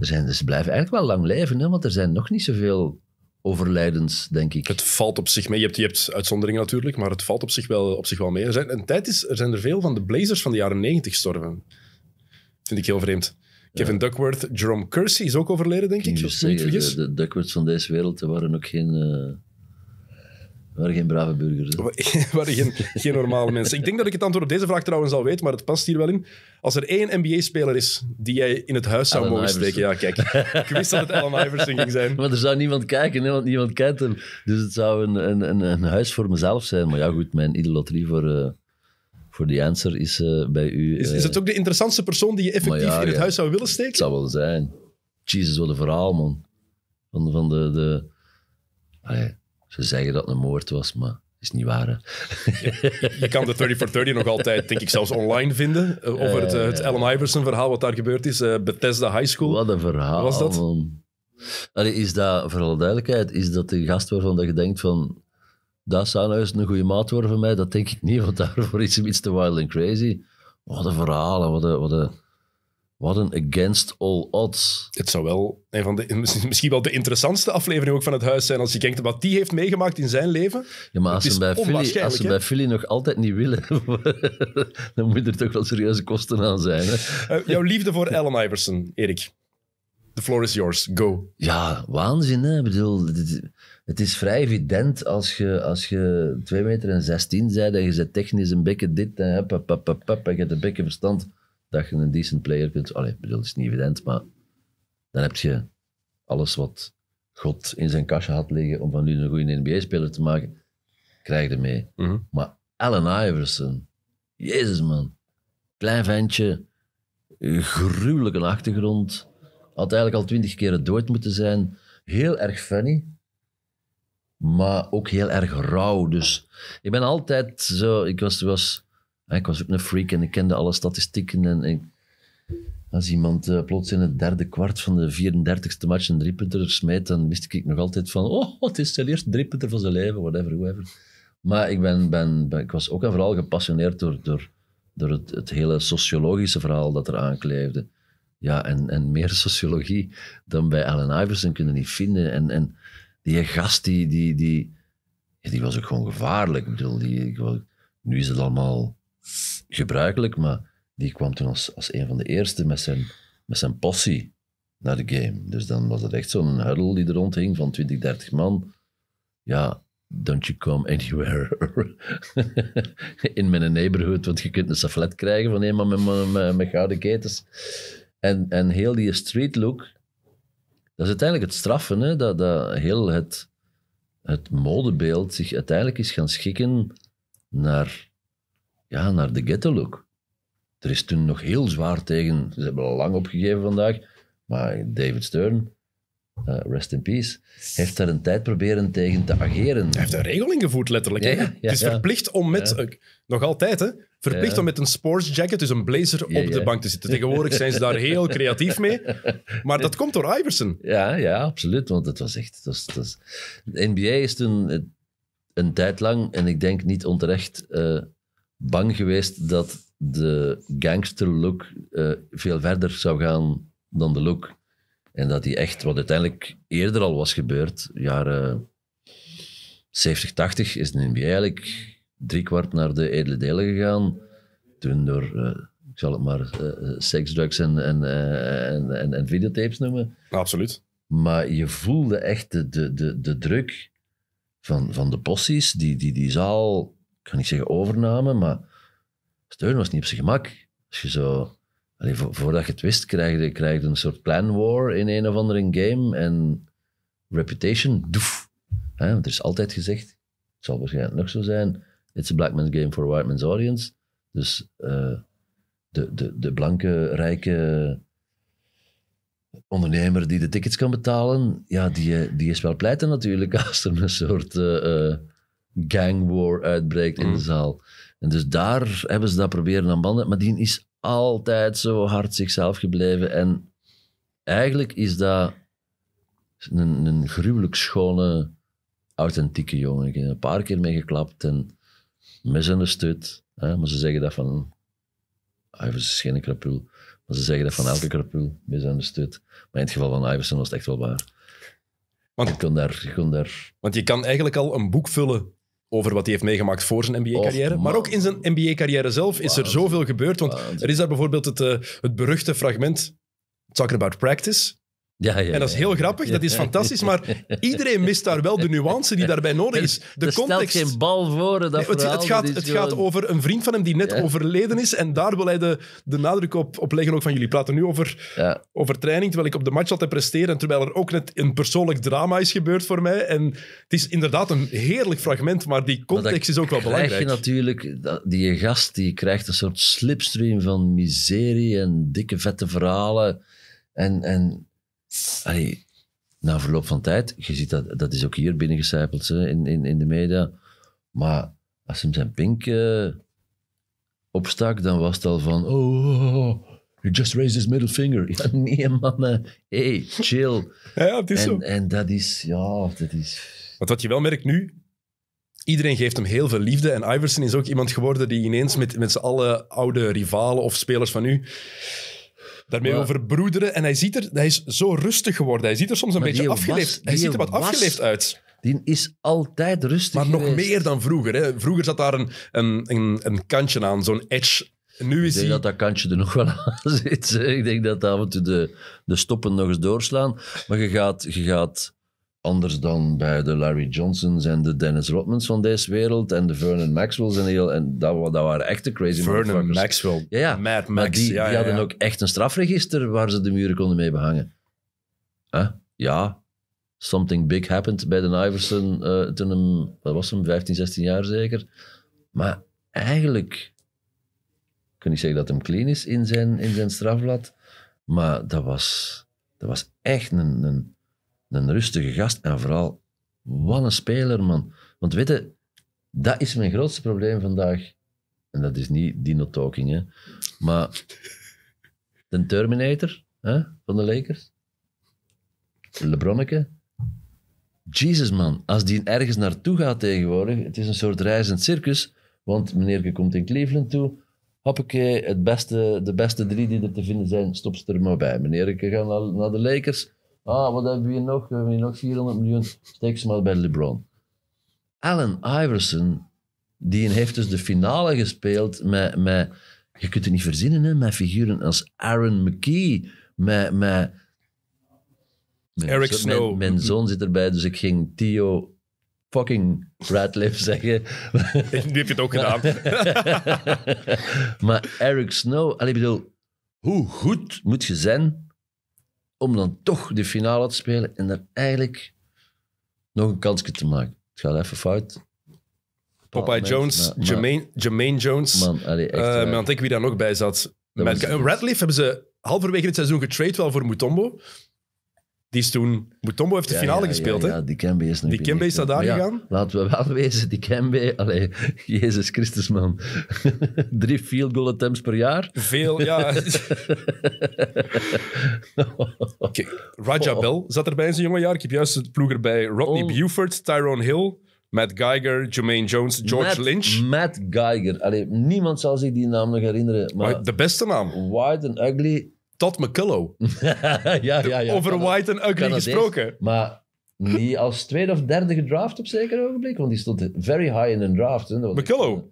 zijn, dus blijven eigenlijk wel lang leven, hè, want er zijn nog niet zoveel overlijdens, denk ik. Het valt op zich mee. Je hebt, je hebt uitzonderingen natuurlijk, maar het valt op zich wel, op zich wel mee. Er zijn, een tijd is, er zijn er veel van de Blazers van de jaren negentig gestorven. Vind ik heel vreemd. Kevin Duckworth, Jerome Kersey is ook overleden, denk ik. ik De, Duckworths van deze wereld waren ook geen. Eh, waren geen brave burgers. *laughs* waren geen, geen normale *laughs* mensen. Ik denk dat ik het antwoord op deze vraag trouwens al weet, maar het past hier wel in. Als er één NBA-speler is die jij in het huis zou mogen spreken. steken... Ja, kijk. Ik wist dat het *laughs* Allen Iverson ging zijn. Maar er zou niemand kijken, hè, want niemand kent hem. Dus het zou een, een, een, huis voor mezelf zijn. Maar ja, goed, mijn idolatrie voor... Eh, voor die answer is eh, bij u... Is, het eh, ook de interessantste persoon die je effectief in het huis zou willen steken? Het zou wel zijn. Jesus, wat een verhaal, man. Van, van de... de ze zeggen dat het een moord was, maar is niet waar. je kan de 30 for 30 nog altijd, denk ik, zelfs online vinden. Eh, over het, het Allen Iverson verhaal wat daar gebeurd is. Uh, Bethesda High School. Wat een verhaal. Was dat? is dat, voor alle duidelijkheid, is dat de gast waarvan dat je denkt van dat zou nou een goede maat worden voor mij. Dat denk ik niet, want daarvoor is het iets te wild and crazy. Wat een verhalen, wat een, wat een, wat een against all odds. Het zou wel een van de, *laughs* misschien wel de interessantste afleveringen ook van het huis zijn als je denkt wat die heeft meegemaakt in zijn leven. Ja, maar als ze, bij Philly, bij Philly nog altijd niet willen, *laughs* dan moet er toch wel serieuze kosten aan zijn. Hè? Eh, jouw liefde voor Allen Iverson, Erik. The floor is yours. Go. Ja, waanzin. Hè? Ik bedoel, het is vrij evident als je, als je meter en 16 bent en je zet technisch een beetje dit eh, en hup, je hebt een beetje verstand dat je een decent player kunt. Allee, bedoel, is niet evident, maar dan heb je alles wat God in zijn kastje had liggen om van nu een goede NBA-speler te maken, krijg je mee. Mhm. Maar Allen Iverson, jezus man, klein ventje, gruwelijke achtergrond, had eigenlijk al twintig keer dood moeten zijn, heel erg funny maar ook heel erg rauw. Dus ik ben altijd zo, ik was, was, ik was ook een freak en ik kende alle statistieken. En, als iemand eh, plots in het derde kwart van de 34 e match een driepunter smijt, dan wist ik nog altijd van, oh, het is zijn eerste driepunter van zijn leven, whatever, whatever. Maar ik, ben, ben, ik was ook en vooral gepassioneerd door, door, door het, het hele sociologische verhaal dat er aankleefde. Ja, en, en meer sociologie dan bij Allen Iverson kunnen niet vinden. En, en die gast, die, die, die, die was ook gewoon gevaarlijk. bedoel, die, nu is het allemaal gebruikelijk, maar die kwam toen als, als een van de eerste met zijn, met zijn possie naar de game. Dus dan was het echt zo'n huddle die er rondhing van 20, 30 man. Ja, don't you come anywhere *laughs* in mijn neighborhood, want je kunt een saflet krijgen van een man met, met, met, gouden ketens. En, en heel die street look, dat is uiteindelijk het straffen, hè? Dat, dat heel het, het modebeeld zich uiteindelijk is gaan schikken naar, ja, naar de ghetto-look. Er is toen nog heel zwaar tegen, ze hebben al lang opgegeven vandaag, maar David Stern, eh, rest in peace, heeft daar een tijd proberen tegen te ageren. Hij heeft een regeling gevoerd, letterlijk. het is verplicht om met, eh, nog altijd, hè, Verplicht om met een sports jacket, dus een blazer, op de bank te zitten. Tegenwoordig zijn ze daar heel creatief mee. Maar dat komt door Iverson. Ja, ja absoluut. Want het was echt... De NBA is toen eh, een tijd lang, en ik denk niet onterecht, eh, bang geweest dat de gangster look eh, veel verder zou gaan dan de look. En dat die echt, wat uiteindelijk eerder al was gebeurd, jaren 70, 80, is de NBA eigenlijk driekwart naar de edele delen gegaan. Toen door, eh, ik zal het maar uh, seks, drugs en, en, en, en, en videotapes noemen. Absoluut. Maar je voelde echt de, de, de, de druk van, van de bossies, die, die die zaal, ik kan niet zeggen overnamen, maar steun was niet op zijn gemak. Als je zo, voordat je twist wist, krijg je, een soort plan war in een of andere game en reputation, doef. hè want er is altijd gezegd, het zal waarschijnlijk nog zo zijn, It's a black man's game for a white man's audience. Dus eh, de, de, de blanke, rijke ondernemer die de tickets kan betalen, ja, die, eh, die is wel pleiten natuurlijk *laughs* als er een soort uh, gang war uitbreekt in de mm. zaal. En dus daar hebben ze dat proberen aan banden. Maar die is altijd zo hard zichzelf gebleven. En eigenlijk is dat een, een gruwelijk schone, authentieke jongen. Ik heb een paar keer mee geklapt en misunderstood. Hè? Maar ze zeggen dat van... Ah, Iverson is geen krapul. Maar ze zeggen dat van elke krapul, misunderstood. Maar in het geval van Iverson was het echt wel waar. Want, je, kon daar, je kon daar... Want je kan eigenlijk al een boek vullen over wat hij heeft meegemaakt voor zijn NBA-carrière. Maar ook in zijn NBA-carrière zelf is er zoveel gebeurd. Want er is daar bijvoorbeeld het, eh, het beruchte fragment Talking About Practice ja, ja, en dat is heel grappig, dat is fantastisch, maar iedereen mist daar wel de nuance die daarbij nodig is. De er context. geen bal voor. Dat het, het, gaat, het gaat over een vriend van hem die net overleden is en daar wil hij de, de nadruk op, leggen. Ook van jullie praten nu over, over training, terwijl ik op de match had te presteren, terwijl er ook net een persoonlijk drama is gebeurd voor mij. En het is inderdaad een heerlijk fragment, maar die context is ook wel belangrijk. krijg je natuurlijk, die gast die krijgt een soort slipstream van miserie en dikke vette verhalen. En, en allee, na verloop van tijd, je ziet dat, dat is ook hier binnengecijpeld hè, in, in, in de media. Maar als hem zijn pink eh, opstak, dan was het al van, oh, you just raised his middle finger. *laughs* Ja, nee, man. Eh. Hey, chill. *laughs* ja, het is en, zo. En dat is, ja, dat is... Want wat je wel merkt nu, iedereen geeft hem heel veel liefde. En Iverson is ook iemand geworden die ineens met, met z'n allen oude rivalen of spelers van nu daarmee ja. over broederen. En hij ziet er, hij is zo rustig geworden. Hij ziet er soms een beetje afgeleefd. hij ziet er wat afgeleefd uit. Die is altijd rustig. Maar nog meer dan vroeger. Hè. Vroeger zat daar een, een, een, kantje aan, zo'n edge. Nu is ik denk dat dat kantje er nog wel *laughs* aan zit. Ik denk dat af en toe de, de stoppen nog eens doorslaan. Maar je gaat, je gaat Anders dan bij de Larry Johnsons en de Dennis Rodmans van deze wereld en de Vernon Maxwell's en heel. En dat, dat waren echte crazy Vernon Maxwell. Ja, ja. Mad Max. Maar die, die hadden ook echt een strafregister waar ze de muren konden mee behangen. Ja. Something big happened bij de Iverson eh, toen hem, wat was hem, 15, 16 jaar zeker. Maar eigenlijk, ik kan niet zeggen dat hem clean is in zijn, in zijn strafblad, maar dat was, dat was echt een, een een rustige gast en vooral, wat een speler, man. Want weet je, dat is mijn grootste probleem vandaag. En dat is niet Dino Talking, hè. Maar de Terminator hè, van de Lakers. Lebronneke. Jesus man, als die ergens naartoe gaat tegenwoordig, het is een soort reizend circus, want meneerke komt in Cleveland toe, hoppakee, het beste, de beste drie die er te vinden zijn, stop ze er maar bij. Meneer gaan naar, naar de Lakers, Ah, wat hebben we hier nog? We hebben hier nog 400 miljoen. Steek ze maar bij LeBron. Allen Iverson, die heeft dus de finale gespeeld met, met je kunt het niet verzinnen, hè, met figuren als Aaron McKee, met, met mijn Eric Snow. Mijn, zoon zit erbij, dus ik ging Theo fucking Radcliffe *laughs* zeggen. Die heb je het ook gedaan. *laughs* maar Eric Snow, allee, bedoel, hoe goed moet je zijn om dan toch de finale te spelen en er eigenlijk nog een kansje te maken. Het gaat even fout. Popeye Jones, Jermaine, Jermaine, Jones. Man, allee, echt, uh, maar ik wie daar nog bij zat. Met, was, hebben ze halverwege het seizoen getrade wel voor Mutombo. Die is toen... Mutombo heeft de finale gespeeld, hè? Ja, die Kembe is nog Die Kembe is daar gegaan. laten we wel wezen, die Kembe... Allee, Jezus Christus, man. *laughs* Drie field goal attempts per jaar. Veel, ja. okay. *laughs* Raja oh. Bell zat erbij in zijn jonge jaar. Ik heb juist het ploeger bij Rodney oh. Buford, Tyrone Hill... Matt Geiger, Jermaine Jones, George Lynch. Matt Geiger. Allee, niemand zal zich die naam nog herinneren. Maar de beste naam. Wide and Ugly tot McCullough. *laughs* ja, ja, ja. Over White en Ugly gesproken. Maar niet als tweede of derde gedraft op zeker ogenblik, want die stond very high in een draft. Hè. McCullough.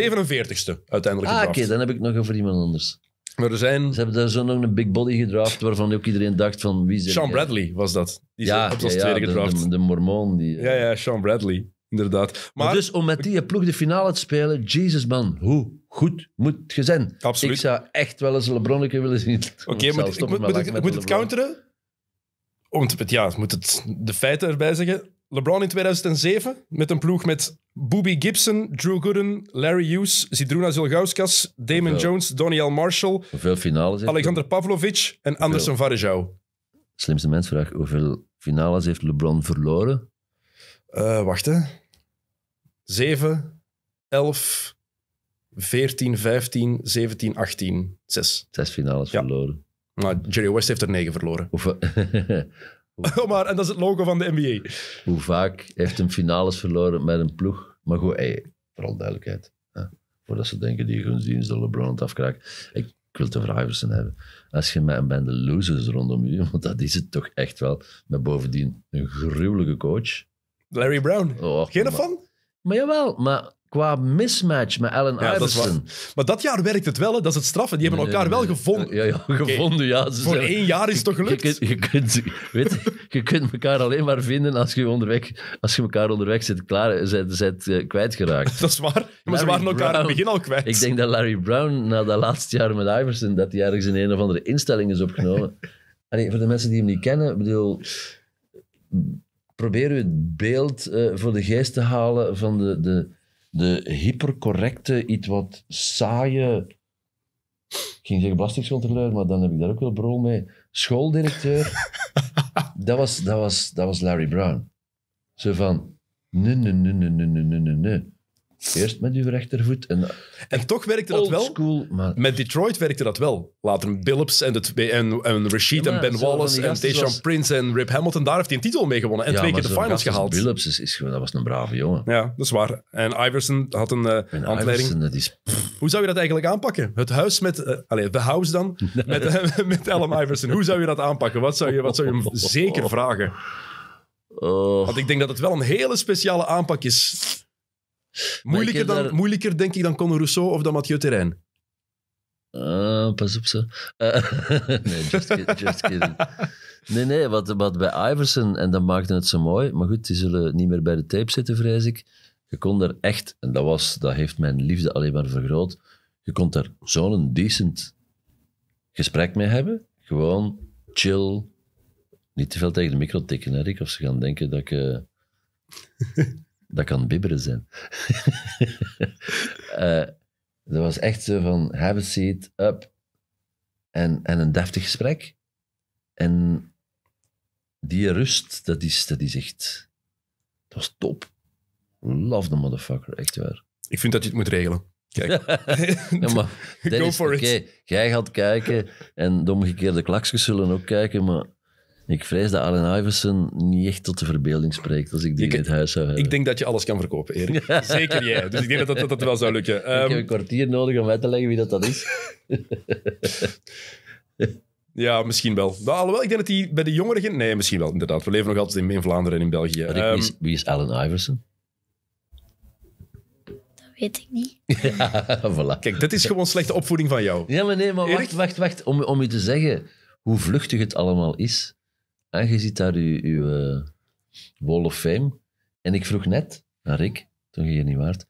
47ste uiteindelijk Ah, oké, dan heb ik nog over iemand anders. Maar er zijn... Ze hebben daar zo nog een big body gedraft waarvan ook iedereen dacht van wie is Sean Bradley was dat. Die ja, op ja, tweede gedraft. De, de, Die, ja, ja, Sean Bradley inderdaad. Maar, dus om met die ploeg de finale te spelen, Jesus man, hoe goed moet je zijn? Absoluut. Ik zou echt wel eens LeBronneke willen zien. Oké, moet, ik, moet, het counteren? Om te, ja, moet het de feiten erbij zeggen. LeBron in 2007 met een ploeg met Booby Gibson, Drew Gooden, Larry Hughes, Zidruna Zulgauskas, Damon Jones, Daniel Marshall, Alexander Pavlovic en Anderson Varejao. Slimste mensvraag. Hoeveel finales heeft LeBron verloren uh, wacht hè. 7, 11, 14, 15, 17, 18. 6. Zes finales verloren. Maar Jerry West heeft er 9 verloren. Hoe, *laughs* oh, maar, en dat is het logo van de NBA. hoe vaak heeft een finales verloren met een ploeg? Maar goed, hey, vooral duidelijkheid. Hè? Voordat ze denken die godsdienst de LeBron het afkraakt. Ik, ik wil te over hebben. Als je met een bende losers rondom je, *laughs* want dat is het toch echt wel. Met bovendien een gruwelijke coach. Larry Brown. Geen oh, maar, ervan? Maar jawel, maar qua mismatch met Allen ja, Iverson. maar dat jaar werkt het wel, dat is het straffen. die hebben elkaar wel gevonden. Ja, ja, gevonden, ja. Ze Voor één jaar is het toch gelukt? Je, je, kunt, weet, je kunt elkaar alleen maar vinden als je, onderweg, als je elkaar onderweg zit, klaar, zit, zit eh, kwijtgeraakt. *laughs* Dat is waar. Maar ze waren elkaar in het begin al kwijt. Ik denk dat Larry Brown na dat laatste jaar met Iverson, dat hij ergens in een of andere instelling is opgenomen. *laughs* Allee, voor de mensen die hem niet kennen, bedoel probeer u het beeld eh, voor de geest te halen van de, de, de hypercorrecte, iets wat saaie. Ik ging zeggen belastingscontroleur, maar dan heb ik daar ook wel brol mee. Schooldirecteur. *laughs* dat, was, dat, was, dat was Larry Brown. Zo van. Nee, nee, nee, nee, nee, nee, nee, nee. Eerst met uw rechtervoet. En, en toch werkte dat wel. School, maar... Met Detroit werkte dat wel. Later Billups en, het, en, en Rashid en Ben Wallace en Tayshaun Prince en Rip Hamilton. Daar heeft hij een titel mee gewonnen en twee keer de finals gehaald. Billups is, dat was een brave jongen. Ja, dat is waar. En Iverson had een uh, handleiding. is... Hoe zou je dat eigenlijk aanpakken? Het huis met... Uh, eh, allez, the house dan. *laughs* met, eh, met Alan Iverson. Hoe zou je dat aanpakken? Wat zou je, wat zou je hem *laughs* zeker vragen? Oh. Want ik denk dat het wel een hele speciale aanpak is. Moeilijker, dan, moeilijker denk ik dan Conor Rousseau of dan Mathieu Terrein. Uh, ah, pas op zo. *laughs* nee, just, just kidding. Nee, nee, wat, wat bij Iverson, en dat maakte het zo mooi, maar goed, die zullen niet meer bij de tape zitten, vrees ik. Je kon er echt, en dat, was, dat heeft mijn liefde alleen maar vergroot, je kon daar zo'n decent gesprek mee hebben. Gewoon chill. Niet te veel tegen de micro tikken, Rick, of ze gaan denken dat ik... Eh, dat kan bibberen zijn. *laughs* Eh, dat was echt zo van, have a seat, up. En, en een deftig gesprek. En die rust, dat is, dat is echt... Dat was top. Love the motherfucker, echt waar. Ik vind dat je het moet regelen. Kijk. *laughs* ja, *laughs* maar Go for it. Jij gaat kijken en de omgekeerde klaksjes zullen ook kijken, maar ik vrees dat Allen Iverson niet echt tot de verbeelding spreekt als ik die in het huis zou hebben. Ik denk dat je alles kan verkopen, Erik. *laughs* Zeker jij. Dus ik denk dat dat, wel zou lukken. Um, ik heb ehm, een kwartier nodig om uit te leggen wie dat, dat is. *laughs* Ja, misschien wel. Nou, alhoewel, ik denk dat hij bij de jongeren... Nee, misschien wel, inderdaad. We leven nog altijd in, in Vlaanderen en in België. Ehm, wie, is, Allen Iverson? Dat weet ik niet. *laughs* voilà. Kijk, dit is gewoon slechte opvoeding van jou. Ja, maar nee, maar wacht, wacht, wacht. Om, om je te zeggen hoe vluchtig het allemaal is ah, je ziet daar uw, uw eh, Wall of Fame. En ik vroeg net aan Rick, toen je hier niet waard,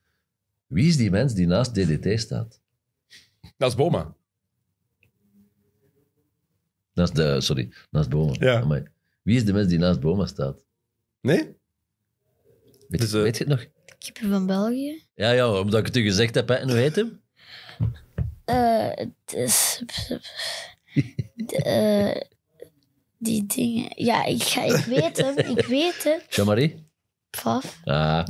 wie is die mens die naast DDT staat? Dat is Boma. Naast de, sorry, naast Boma. Ja. Wie is de mens die naast Boma staat? Nee? Weet, dus, eh, je het nog? De keeper van België. Ja, ja, omdat ik het u gezegd heb. En hoe heet hem? Eh, het is. *laughs* de, eh, die dingen. Ja, ik, ga, ik weet hem, ik weet hem. Jean-Marie? Paf. Ah.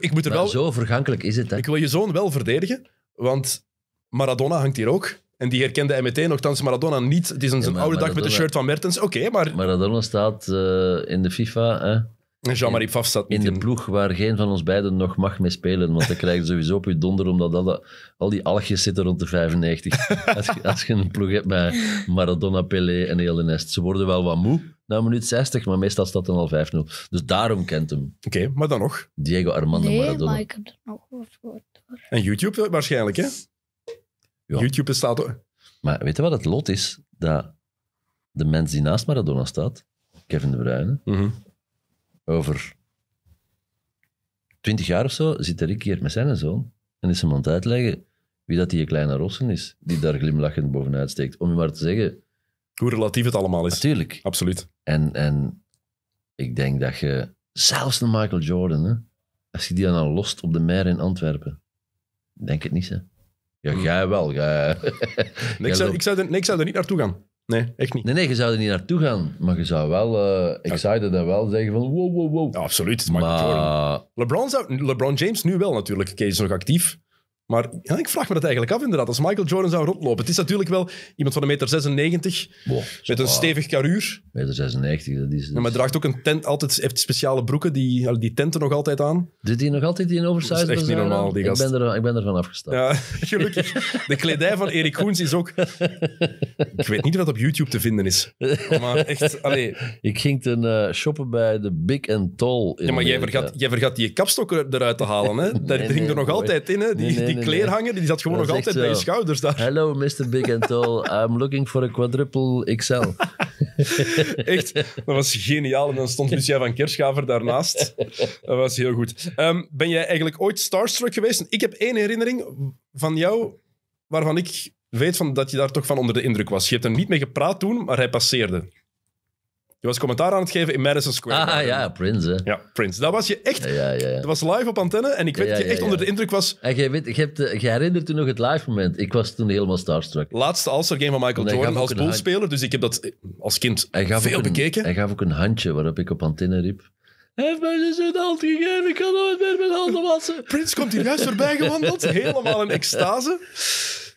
Ik moet er wel... Zo vergankelijk is het, hè? Ik wil je zoon wel verdedigen, want Maradona hangt hier ook. En die herkende hij meteen, nogthans Maradona niet. Het is een oude dag met de shirt van Mertens. Oké, maar... Maradona staat eh, in de FIFA, hè? Jean-Marie Pfaff in. de ploeg waar geen van ons beiden nog mag mee spelen. Want dan krijg je sowieso op donder, omdat al die algjes zitten rond de 95. *laughs* als, je, als je een ploeg hebt met Maradona, Pelé en heel de nest. Ze worden wel wat moe na minuut 60, maar meestal staat dan al 5-0. Dus daarom kent hem. Oké, maar dan nog? Diego Armando nee, Maradona. maar ik heb er nog over gehoord. En YouTube eh, waarschijnlijk, hè? Ja. YouTube staat ook. Maar weet je wat het lot is? Dat de mens die naast Maradona staat, Kevin De Bruyne... Mm over twintig jaar of zo zit er een keer met zijn zoon en is hem aan het uitleggen wie dat die kleine rossen is, die daar glimlachend bovenuit steekt. Om je maar te zeggen... Hoe relatief het allemaal is. Natuurlijk. Absoluut. En, en ik denk dat je, zelfs de Michael Jordan, hè, als je die dan al lost op de mer in Antwerpen, denk het niet, hè. Ja, mm. jij wel. ik, *laughs* zou, ik, zou er, ik zou er niet naartoe gaan. Nee, echt niet. Nee, nee, je zou er niet naartoe gaan, maar je zou wel uh, excited en wel zeggen van wow, wow, wow. absoluut, het is maar... LeBron, zou, LeBron James nu wel natuurlijk. kees nog actief. Maar ik vraag me dat eigenlijk af, inderdaad. Als Michael Jordan zou rondlopen. Het is natuurlijk wel iemand van 1,96 meter 96, met een stevig caruur. 1,96 meter, 96, dat is... ja, maar draagt ook een tent, altijd, heeft speciale broeken, die, die tenten nog altijd aan. Doet hij nog altijd die oversized? oversize? is echt niet normaal, die gast. Ik ben, er, ik ben ervan afgestapt. Ja, *laughs* gelukkig. De kledij van Erik Koens is ook... *laughs* Ik weet niet wat dat op YouTube te vinden is. Maar echt, allee. Ik ging ten eh, shoppen bij de Big and Tall in Ja, maar jij vergat, eh, jij vergat die kapstok eruit te halen, hè? *laughs* Daar nee, er nog altijd in, hè? die die kleerhanger die zat gewoon nog altijd bij je schouders daar. Hello, Mr. Big and Tall. I'm looking for a quadruple XL. *laughs* Echt, dat was geniaal. En dan stond Lucia van Kerschaver daarnaast. Dat was heel goed. Ehm, ben jij eigenlijk ooit starstruck geweest? Ik heb één herinnering van jou waarvan ik weet van dat je daar toch van onder de indruk was. Je hebt hem niet mee gepraat toen, maar hij passeerde. Je was commentaar aan het geven in Madison Square. Ah ja, Prince. Hè. Ja, Prince. Dat was je echt. Ja, ja, Dat was live op antenne en ik weet dat je echt onder de indruk was. En jij, weet, ik hebt, eh, je herinnert je nog het live moment. Ik was toen helemaal starstruck. Laatste all game van Michael Jordan als poolspeler. Dus ik heb dat eh, als kind veel bekeken. Hij gaf ook een handje waarop ik op antenne riep. Hij heeft mij dus hand gegeven, ik kan nooit meer mijn handen wassen. Prince komt hier juist voorbij gewandeld, *laughs* helemaal in extase.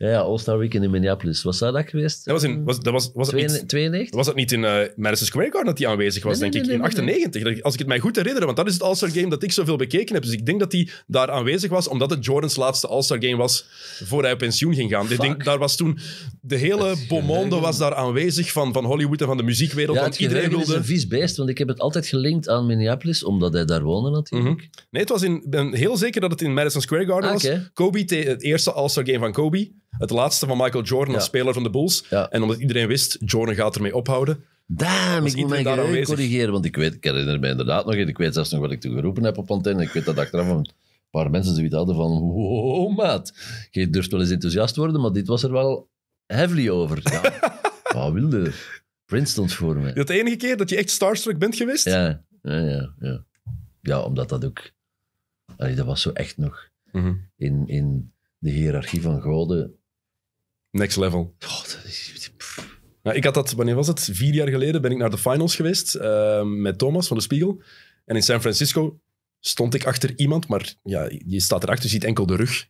Ja, All-Star Weekend in Minneapolis. Was dat dat geweest? Dat was in... Was, dat was, was Het niet, Was dat niet in eh, Madison Square Garden dat hij aanwezig was, denk ik? in 98, als ik het mij goed herinner. Want dat is het All-Star Game dat ik zoveel bekeken heb. Dus ik denk dat hij daar aanwezig was, omdat het Jordans laatste All-Star Game was voor hij op pensioen ging gaan. Ik denk, daar was toen... De hele bomonde was daar aanwezig van, van Hollywood en van de muziekwereld. Ja, iedereen wilde... is een vies beest, want ik heb het altijd gelinkt aan Minneapolis, omdat hij daar woonde natuurlijk. Mhm. Nee, het was in... ben heel zeker dat het in Madison Square Garden ah, was. Kobe, het eerste All-Star Game van Kobe. Het laatste van Michael Jordan als speler van de Bulls. En omdat iedereen wist, Jordan gaat ermee ophouden. Damn, ik moet mij corrigeren, want ik, weet, ik herinner me inderdaad nog, ik weet zelfs nog wat ik toen geroepen heb op antenne. Ik weet dat achteraf een paar mensen zoiets hadden van, wow, maat, je durft wel eens enthousiast worden, maar dit was er wel heavily over. Ja, *laughs* wat wilde Prince stond voor mij. Dat enige keer dat je echt starstruck bent geweest? Ja, ja, ja. Ja, omdat dat ook... dat was zo echt nog mhm. in, in de hiërarchie van goden Next level. ik had dat, wanneer was het? Vier jaar geleden ben ik naar de finals geweest ehm, met Thomas van de Spiegel. En in San Francisco stond ik achter iemand, maar ja, je staat erachter, je ziet enkel de rug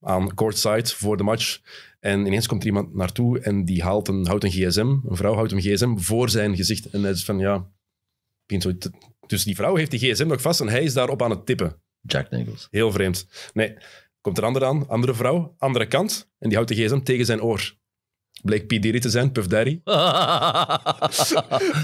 aan courtside voor de match. En ineens komt er iemand naartoe en die haalt een, houdt een gsm, een vrouw houdt een gsm voor zijn gezicht. En hij is van, ja... Dus die vrouw heeft die gsm nog vast en hij is daarop aan het tippen. Jack Nichols. Heel vreemd. Nee, Komt er ander aan, andere vrouw, andere kant. En die houdt de gsm tegen zijn oor. Bleek P. Diri te zijn, Puff Daddy.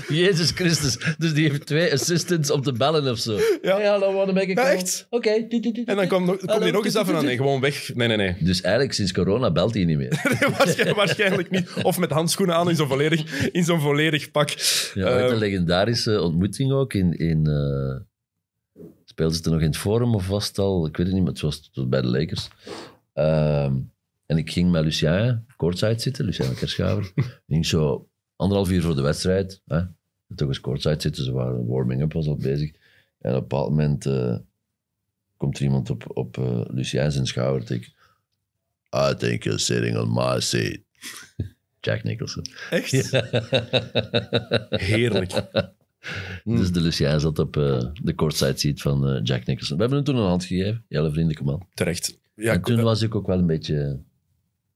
*laughs* Jezus Christus. Dus die heeft twee assistants om te bellen of zo. Ja. Hey, hallo, wat ben ik Echt? Oké. En dan komt kom hij nog eens af en aan. gewoon weg. Nee, nee, nee. Dus eigenlijk sinds corona belt hij niet meer. *laughs* waarschijnlijk, *laughs* waarschijnlijk, niet. Of met handschoenen aan in zo'n volledig, in zo'n volledig pak. Ja, ooit een ehm, legendarische ontmoeting ook in... in eh, speelden ze nog in het Forum of was het al? Ik weet het niet, maar het was, bij de Lakers. Ehm, en ik ging met Lucien kortzijds zitten, Lucien Kerschaver. *laughs* ik ging zo anderhalf uur voor de wedstrijd. Hè? Toch eens kortzijds zitten, ze waren warming-up was al bezig. En op een bepaald moment eh, komt er iemand op, op uh, eh, Lucien zijn schouder. Ik, I think you're sitting on my seat. *laughs* Jack Nicholson. Echt? *laughs* Heerlijk. Hmm. Dus de Lucien zat op eh, de courtside seat van eh, Jack Nicholson. We hebben hem toen een hand gegeven. Hele vriendelijke man. Terecht. Ja, en toen eh, was ik ook wel een beetje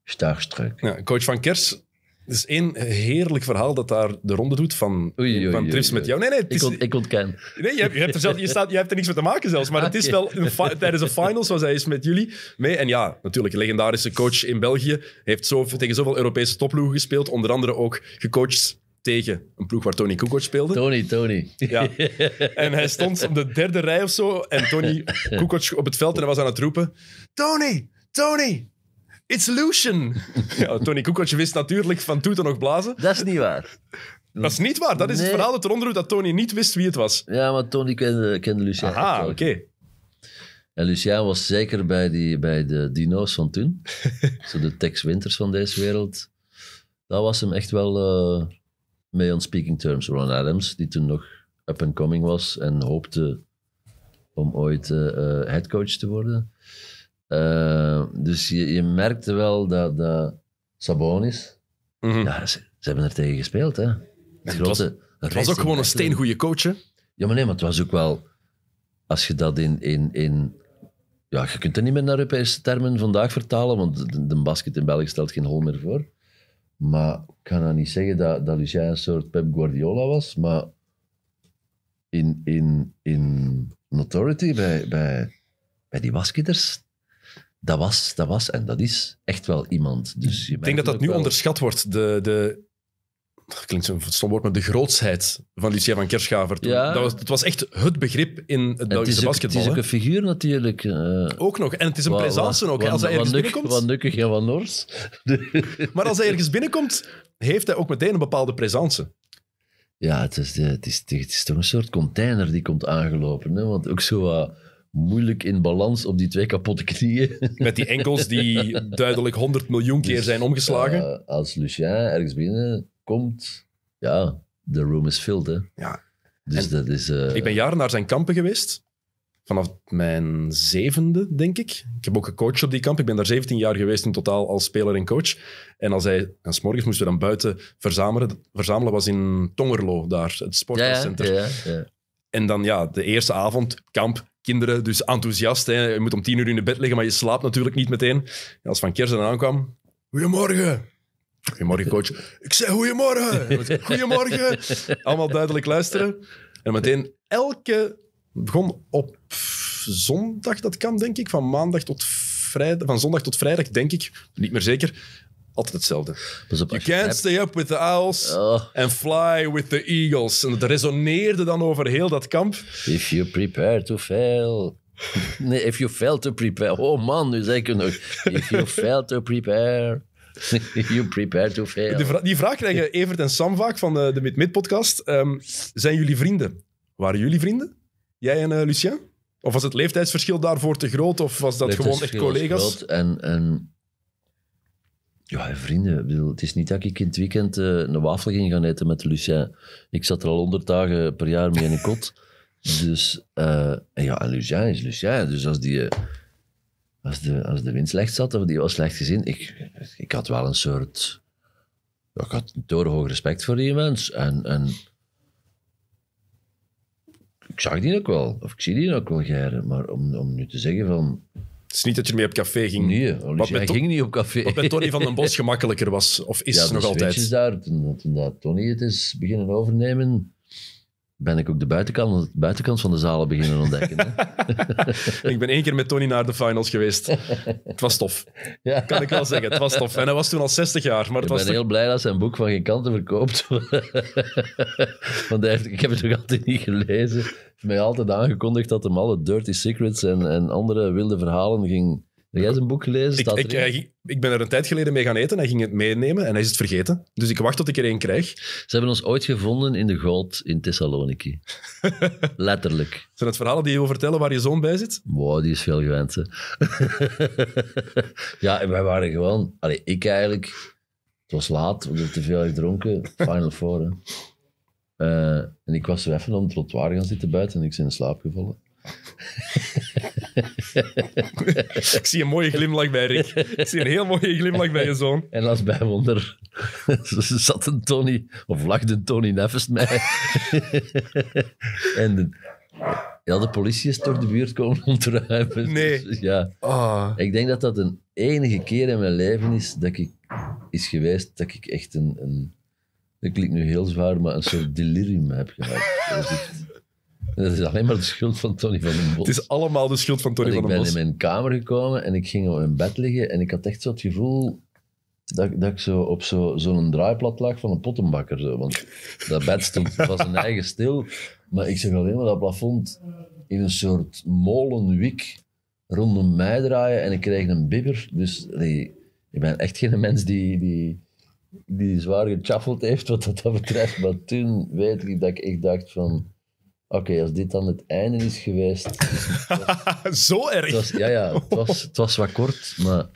staagstruik. coach van Kers het is één heerlijk verhaal dat daar de ronde doet van, van trips met jou. Nee, nee, het is, ik, ont, ik ontken. Nee, je hebt, er zelf, je, staat, je hebt er niks mee te maken zelfs. Maar het ah, is wel een tijdens de finals was hij eens met jullie mee. En ja, natuurlijk, legendarische coach in België. Heeft zo, tegen zoveel Europese toploegen gespeeld. Onder andere ook gecoacht tegen een ploeg waar Tony Kukoc speelde. Tony, Tony. Ja. *laughs* En hij stond op de derde rij of zo en Tony Kukoc op het veld en hij was aan het roepen: Tony, Tony, it's Lucian. Ja, Tony Kukoc wist natuurlijk van te nog blazen. Dat is niet waar. Dat is niet waar. Dat is het verhaal dat eronder doet dat Tony niet wist wie het was. Ja, maar Tony kende, kende Lucien. Ah, oké. En Lucien was zeker bij, die, bij de dino's van toen. *laughs* Zo de Tex Winters van deze wereld. Dat was hem echt wel... Eh, mee on speaking terms. Ron Adams, die toen nog up and coming was en hoopte om ooit eh, eh, head headcoach te worden. Eh, dus je, je merkte wel dat, dat Sabonis, mhm. ja, ze, hebben er tegen gespeeld. Hè. Het, grote, was, het was ook gewoon een steengoede coach. Ja, maar nee, maar het was ook wel. Als je dat in. in, in ja, je kunt het niet meer naar Europese termen vandaag vertalen, want de basket in België stelt geen hol meer voor. Maar ik kan nou niet zeggen dat, dat Lucien een soort Pep Guardiola was, maar in, in, in Notoriety bij, bij, bij die waskitters, dat was, dat was en dat is echt wel iemand. Dus je ik denk dat dat nu onderschat wordt, de, de dat klinkt zo'n stom woord, maar de grootsheid van Lucia van Kerschaver. ja. Dat was, het was echt het begrip in het Belgische basketbal. Het is ook een figuur natuurlijk. Eh. ook nog. En het is een presence ook. Als hij ergens binnenkomt... Wat Nukkig en van Nors. *laughs* maar als hij ergens binnenkomt, heeft hij ook meteen een bepaalde presence. Ja, het is, het is, het is toch een soort container die komt aangelopen. Hè? Want ook zo moeilijk in balans op die twee kapotte knieën. Met die enkels die *laughs* duidelijk 100 miljoen keer dus, zijn omgeslagen. Eh, als Lucien ergens binnen komt, ja, The room is filled. Hè. Ja. Dus dat is, eh, Ik ben jaren naar zijn kampen geweest. Vanaf mijn zevende, denk ik. Ik heb ook gecoacht op die kamp. Ik ben daar 17 jaar geweest in totaal als speler en coach. En als hij, en s'morgens moesten we dan buiten verzamelen. Verzamelen was in Tongerlo, daar, het sportcentrum. Ja, ja, ja, en dan ja, de eerste avond, kamp, kinderen, dus enthousiast. Hè. Je moet om tien uur in de bed liggen, maar je slaapt natuurlijk niet meteen. als Van Kersen aankwam, goedemorgen, Goedemorgen, coach. Ik zei goedemorgen. Goedemorgen. Allemaal duidelijk luisteren. En meteen elke... begon op zondag, dat kan denk ik, van maandag tot vrijdag, van zondag tot vrijdag, denk ik, niet meer zeker, altijd hetzelfde. Dus you can't stay up with the owls oh. and fly with the eagles. En dat resoneerde dan over heel dat kamp. If you prepare to fail. Nee, if you fail to prepare. Oh man, nu zei ik het nog. If you fail to prepare. *laughs* you prepare to fail. die vraag krijgen Evert en Sam vaak van de, de Mid-Mid-podcast. Ehm, zijn jullie vrienden? Waren jullie vrienden? Jij en eh, Lucien? Of was het leeftijdsverschil daarvoor te groot? Of was dat gewoon echt collega's? en, en ja, vrienden. Ik bedoel, het is niet dat ik in het weekend uh, een wafel ging gaan eten met Lucien. Ik zat er al honderd dagen per jaar mee in een kot. *laughs* dus, uh, eh, en ja, en Lucien is Lucien. Dus als die als de, als de wind slecht zat of die was slecht gezien, ik, ik had wel een soort... Ik had doorhoog respect voor die mens. En, en ik zag die ook wel, of ik zie die ook wel geren, maar om, om nu te zeggen van... Het is niet dat je mee op café ging. Nee, wat ging niet op café. Wat met Tony van den Bos gemakkelijker was, of is nog altijd. Ja, daar, toen, toen dat Tony het is beginnen overnemen, ben ik ook de buitenkant, de buitenkant van de zalen beginnen ontdekken. Hè? *laughs* ik ben één keer met Tony naar de finals geweest. Het was tof. *laughs* Ja. Kan ik wel zeggen, het was tof. En hij was toen al 60 jaar. Maar het ik ben heel blij dat zijn boek van geen kanten verkoopt. *laughs* Want ik heb het nog altijd niet gelezen. Hij heeft mij altijd aangekondigd dat hem alle dirty secrets en, en andere wilde verhalen ging heb jij zijn boek gelezen? Eh, ik, ik, ben er een tijd geleden mee gaan eten. Hij ging het meenemen en hij is het vergeten. Dus ik wacht tot ik er één krijg. Ze hebben ons ooit gevonden in de gold in Thessaloniki. *laughs* Letterlijk. Zijn het verhalen die je wil vertellen waar je zoon bij zit? Wow, die is veel gewend. Hè. *laughs* ja, en wij waren gewoon... Allee, ik eigenlijk... Het was laat, we hadden te veel gedronken. Final Four, hè. Eh, en ik was zo even op het trottoir gaan zitten buiten en ik ben in slaap gevallen. *laughs* *laughs* ik zie een mooie glimlach bij Rick. Ik zie een heel mooie glimlach bij je zoon. *laughs* En als bijwonder *laughs* zat een Tony, of lachte Tony Neffens mij. en de, ja, de politie is door de buurt komen om Nee. Dus, ja. Ah. Ik denk dat dat een enige keer in mijn leven is dat ik is geweest dat ik echt een, een dat klinkt nu heel zwaar, maar een soort delirium heb gehad. Dus dat is alleen maar de schuld van Tony van den Bos. Het is allemaal de schuld van Tony van den Bos. Ik ben in mijn kamer gekomen en ik ging op mijn bed liggen en ik had echt zo het gevoel dat, dat ik zo op zo'n draaiplat lag van een pottenbakker. Want dat bed stond, was een eigen stil, maar ik zag alleen maar dat plafond in een soort molenwik rondom mij draaien en ik kreeg een bibber. Dus nee, ik ben echt geen mens die, die, die zwaar gechaffeld heeft wat dat betreft. Maar toen weet ik dat ik echt dacht van Oké, als dit dan het einde is geweest. *laughs* Zo erg. ja, ja het, was, *laughs* het was wat kort, maar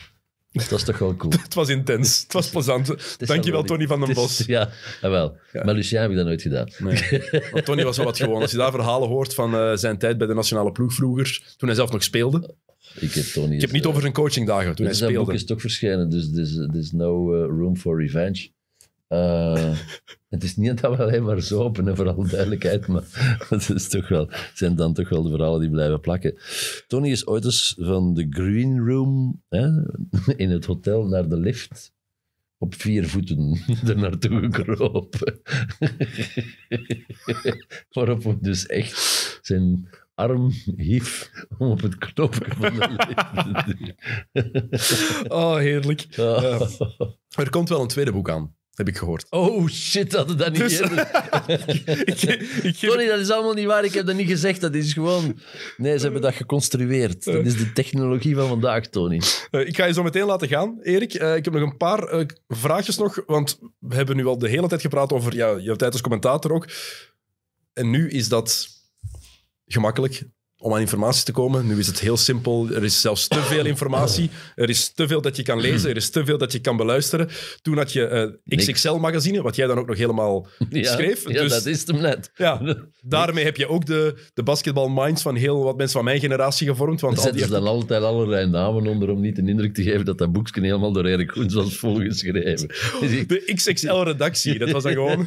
het was toch wel cool. het was intens. Het was plezant. Dankjewel, Tony van den Bos. Ja, jawel. Ah, ja. Maar Lucien heb ik dat nooit gedaan. Tony was wel wat gewoon. Als je daar verhalen hoort van eh, zijn tijd bij de nationale ploeg vroeger, toen hij zelf nog speelde. Ik heb, Tony ik heb niet eh, over zijn coachingdagen toen hij speelde. Zijn boek is toch verschenen, dus there's, is no eh, room for revenge. Eh, het is niet dat we alleen maar openen, voor alle duidelijkheid, maar het is toch wel, zijn dan toch wel de verhalen die blijven plakken. Tony is ooit eens van de green room hè, in het hotel naar de lift op vier voeten *laughs* er naartoe gekropen. *laughs* Waarop we dus echt zijn arm hief om op het knopje van de lift te *laughs* Oh, heerlijk. er komt wel een tweede boek aan. Heb ik gehoord. Oh shit, hadden dat niet Dus- eerder. *laughs* Ik- dat is allemaal niet waar. Ik heb dat niet gezegd. Dat is gewoon. Nee, ze hebben dat geconstrueerd. Dat is de technologie van vandaag, Tony. Eh, ik ga je zo meteen laten gaan, Erik. Eh, ik heb nog een paar eh, vraagjes nog, want we hebben nu al de hele tijd gepraat over ja, jouw tijd als commentator ook. En nu is dat gemakkelijk om aan informatie te komen. Nu is het heel simpel. Er is zelfs te veel informatie. Er is te veel dat je kan lezen. Er is te veel dat je kan beluisteren. Toen had je eh, XXL-magazine, wat jij dan ook nog helemaal *laughs* schreef. Ja, dus, dat is hem net. Ja, *laughs* daarmee heb je ook de, de basketbal-minds van heel wat mensen van mijn generatie gevormd. Want zetten ze dan altijd allerlei namen onder om niet de indruk te geven dat dat boekje helemaal door Erik Koens was *laughs* volgeschreven. De XXL-redactie, dat was dan gewoon...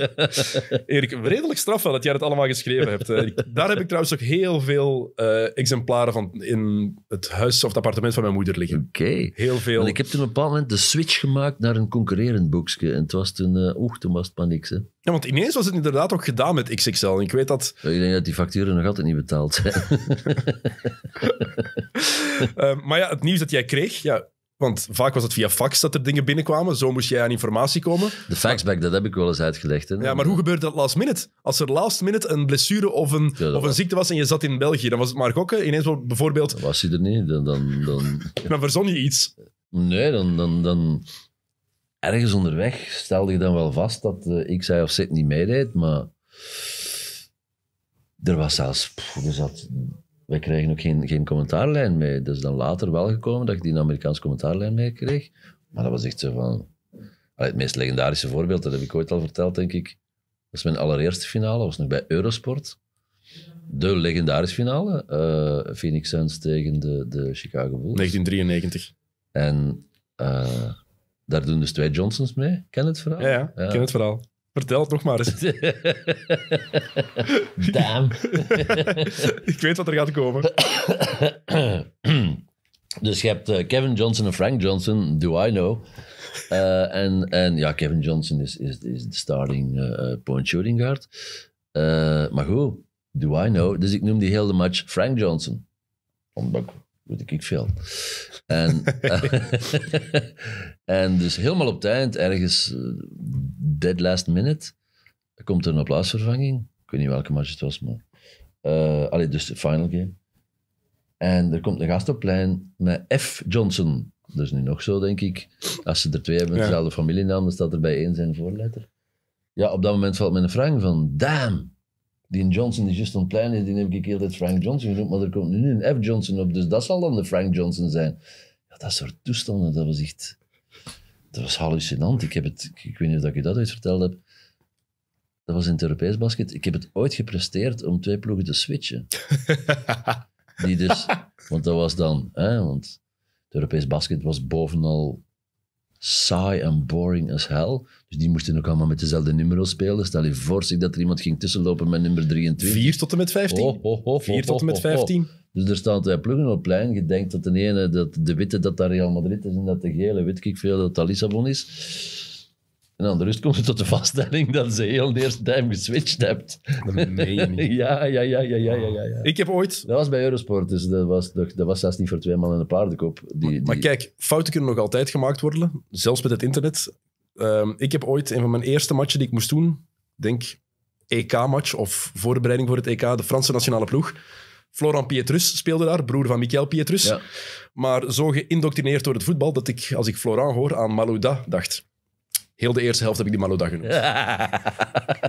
Erik, redelijk straf wel dat jij het allemaal geschreven hebt. Daar heb ik trouwens ook heel veel eh, exemplaren van in het huis of het appartement van mijn moeder liggen. Oké. Heel veel. Want ik heb toen op een bepaald moment de switch gemaakt naar een concurrerend boekje. En het was toen, uh, oeh, toen was het maar niks. Hè. Ja, want ineens was het inderdaad ook gedaan met XXL. En ik weet dat... Ik denk dat die facturen nog altijd niet betaald zijn. *laughs* Eh, maar ja, het nieuws dat jij kreeg, ja, want vaak was het via fax dat er dingen binnenkwamen. Zo moest jij aan informatie komen. De faxback, dat heb ik wel eens uitgelegd. Ja, maar hoe gebeurde dat last minute? Als er last minute een blessure of een, of een ziekte was en je zat in België, dan was het maar gokken. Ineens bijvoorbeeld... Dan was hij er niet. Dan, dan, dan... *laughs* dan verzon je iets. Nee, dan, dan, dan... Ergens onderweg stelde je dan wel vast dat ik eh, zei Y of Z niet meedeed, maar... Er was zelfs... Pff, wij kregen ook geen, geen commentaarlijn mee. Dat is dan later wel gekomen dat ik die Amerikaanse commentaarlijn mee kreeg. Maar dat was echt zo van... het meest legendarische voorbeeld, dat heb ik ooit al verteld, denk ik. Dat was mijn allereerste finale, was nog bij Eurosport. De legendarische finale. Eh, Phoenix Suns tegen de, de Chicago Bulls. 1993. En eh, daar doen dus twee Johnsons mee. Ken het verhaal? Ja, ja, ja. ken het verhaal. Vertel het nog maar eens. *laughs* Damn. *laughs* ik weet wat er gaat komen. *clears throat* dus je hebt eh, Kevin Johnson en Frank Johnson, do I know. Eh, en, ja, Kevin Johnson is, is, is de starting eh, point shooting guard. maar hoe? do I know. Dus ik noem die hele match Frank Johnson. Omdat ik weet ik veel. En, *laughs* en dus helemaal op tijd, ergens eh, dead last minute, komt er een plaatsvervanging. Ik weet niet welke match het was, maar... Uh, allee, dus de final game. En er komt een gast op plein met F. Johnson. Dat is nu nog zo, denk ik. Als ze er twee hebben, dezelfde familienaam, dan staat er bij één zijn voorletter. Ja, op dat moment valt mijn een van, damn, die Johnson die just ontplein is, die heb ik Frank Johnson genoemd, maar er komt nu een F. Johnson op, dus dat zal dan de Frank Johnson zijn. Ja, dat soort toestanden, dat was echt... Dat was hallucinant. Ik, heb het, ik weet niet of ik je dat ooit verteld heb. Dat was in het Europees basket. Ik heb het ooit gepresteerd om twee ploegen te switchen. *laughs* die dus, want dat was dan, hè, want het Europees basket was bovenal saai en boring as hell. Dus die moesten ook allemaal met dezelfde nummers spelen. Stel je voor dat er iemand ging tussenlopen met nummer 23. 4 tot en met 15. Oh, 4 tot en met 15. Dus er staan twee ploegen op plein. Je denkt dat de ene, dat de witte, dat dat Real Madrid is en dat de gele, weet ik veel, dat dat Lissabon is. En dan de rust komt tot de vaststelling dat ze heel de eerste time geswitcht hebt. Nee. *laughs* ja, ja, ja, ja, ja, ja, ja. Ik heb ooit... Dat was bij Eurosport, dus dat was, dat, was zelfs niet voor twee man in de paardenkop. Die, Maar kijk, fouten kunnen nog altijd gemaakt worden, zelfs met het internet. Ehm, ik heb ooit een van mijn eerste matchen die ik moest doen, denk EK-match of voorbereiding voor het EK, de Franse nationale ploeg. Florent Pietrus speelde daar, broer van Michael Pietrus. Ja. Maar zo geïndoctrineerd door het voetbal dat ik, als ik Florent hoor, aan Malouda dacht. Heel de eerste helft heb ik die Malouda genoemd.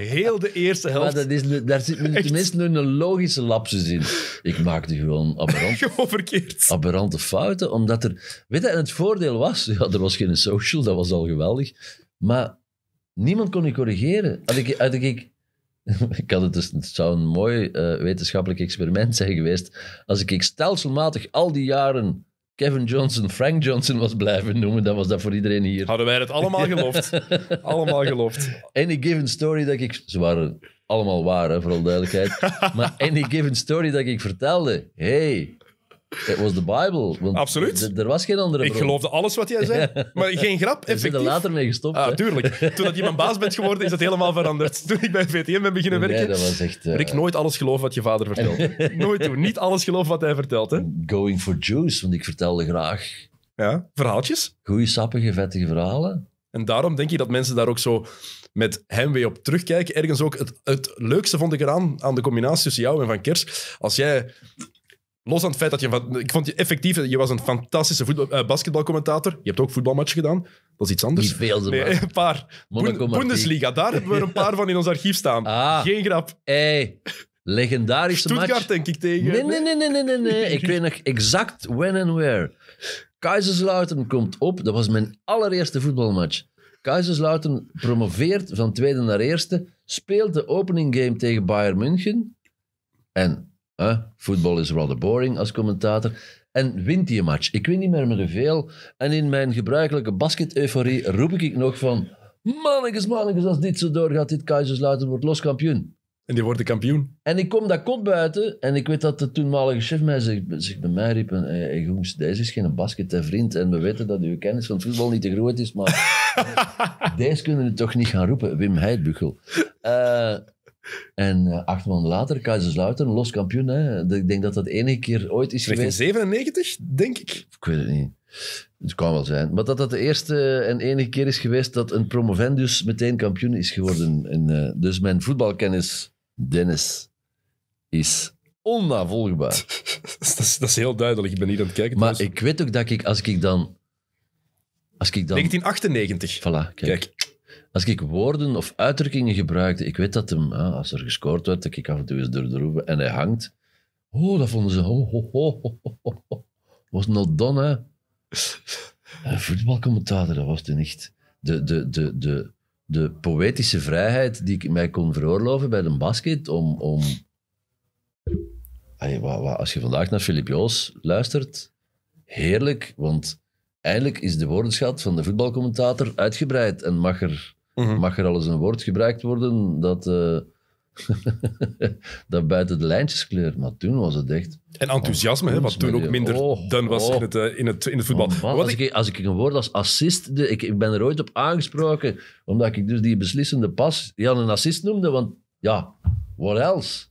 *laughs* Heel de eerste helft. Maar dat is, daar zit tenminste nu een logische lapsus in. Ik maakte gewoon aberrante, *laughs* gewoon verkeerd. aberrante fouten, omdat er... Weet je, het voordeel was, ja, er was geen social, dat was al geweldig, maar niemand kon ik corrigeren. Had ik, had ik, *laughs* ik had het, dus, het zou een mooi eh, wetenschappelijk experiment zijn geweest, als ik, ik stelselmatig al die jaren Kevin Johnson Frank Johnson was blijven noemen, dan was dat voor iedereen hier. Hadden wij het allemaal *laughs* geloofd. allemaal geloofd. Any given story dat ik... Ze waren allemaal waar, hè, voor alle duidelijkheid. *laughs* maar any given story dat ik vertelde, hey, het was de Bijbel, Absoluut. Er was geen andere bron. Ik geloofde alles wat jij zei. *laughs* Maar geen grap, effectief. Ik er later mee gestopt. Ah, tuurlijk. Toen dat je mijn baas bent geworden, is dat helemaal veranderd. Toen ik bij VTM ben beginnen werken... Nee, Ik eh, nooit alles geloof wat je vader vertelt. *laughs* nooit doen. Niet alles geloof wat hij vertelt, Going for juice, want ik vertelde graag... Ja, verhaaltjes. Goeie, sappige, vettige verhalen. En daarom denk je dat mensen daar ook zo met hem weer op terugkijken. Ergens ook het, het leukste vond ik eraan, aan de combinatie tussen jou en Van Kers. Als jij Los aan het feit dat je... Ik vond je effectief... Je was een fantastische voetbal, uh, basketbalcommentator. Je hebt ook voetbalmatchen gedaan. Dat is iets anders. Niet veel, *laughs* Een paar. Bundesliga, daar hebben we er een paar van in ons archief staan. Ah. Geen grap. Hey, legendarische Stuttgart, match. denk ik tegen. Nee, nee, nee, nee, nee, nee. ik weet nog exact when and where. Kaiserslautern komt op. Dat was mijn allereerste voetbalmatch. Kaiserslautern promoveert van tweede naar eerste. Speelt de opening game tegen Bayern München. En Voetbal is rather boring als commentator. En wint die match. Ik weet niet meer met veel. En in mijn gebruikelijke basket-euforie roep ik nog van... Mannekes, mannekes, als dit zo doorgaat, dit Kaiserslautern wordt los kampioen. En die wordt de kampioen. En ik kom dat kot buiten en ik weet dat de toenmalige chef mij zich, zich bij mij riep: en, jongens, deze is geen basket, hè, vriend. En we weten dat uw kennis van voetbal niet te groot is, maar *laughs* deze kunnen we toch niet gaan roepen, Wim Heidbuchel. Uh, en eh, acht maanden later, Kaiserslautern, los kampioen. Hè. Ik denk dat dat enige keer ooit is geweest. 97, denk ik. Ik weet het niet. Het kan wel zijn. Maar dat dat de eerste en enige keer is geweest dat een promovendus meteen kampioen is geworden. En, eh, dus mijn voetbalkennis, Dennis, is onnavolgbaar. *laughs* dat, is, dat is heel duidelijk. Ik ben hier aan het kijken. Maar ik weet ook dat ik, als ik dan... Als ik dan... 1998. Voilà, Kijk, als ik woorden of uitdrukkingen gebruikte, ik weet dat hem, als er gescoord werd, dat ik af en toe eens door de roepen en hij hangt. Oh, dat vonden ze. Oh, oh, oh, Was not done, hè? Een eh, voetbalcommentator, dat was toen echt de, de, de, de, de poëtische vrijheid die ik mij kon veroorloven bij de basket om. om... als je vandaag naar Filip Joos luistert, heerlijk, want Eindelijk is de woordenschat van de voetbalcommentator uitgebreid en mag er, mhm. mag er al eens een woord gebruikt worden eh, *laughs* dat, buiten de lijntjes kleurt. Maar toen was het echt... En enthousiasme, hè, wat toen ook minder oh, dun was oh. in, het, eh, in, het, in het voetbal. Oh, als, ik... als ik een woord als assist... De, ik, ik ben er ooit op aangesproken, omdat ik dus die beslissende pas... Ja, een assist noemde, want ja, what else?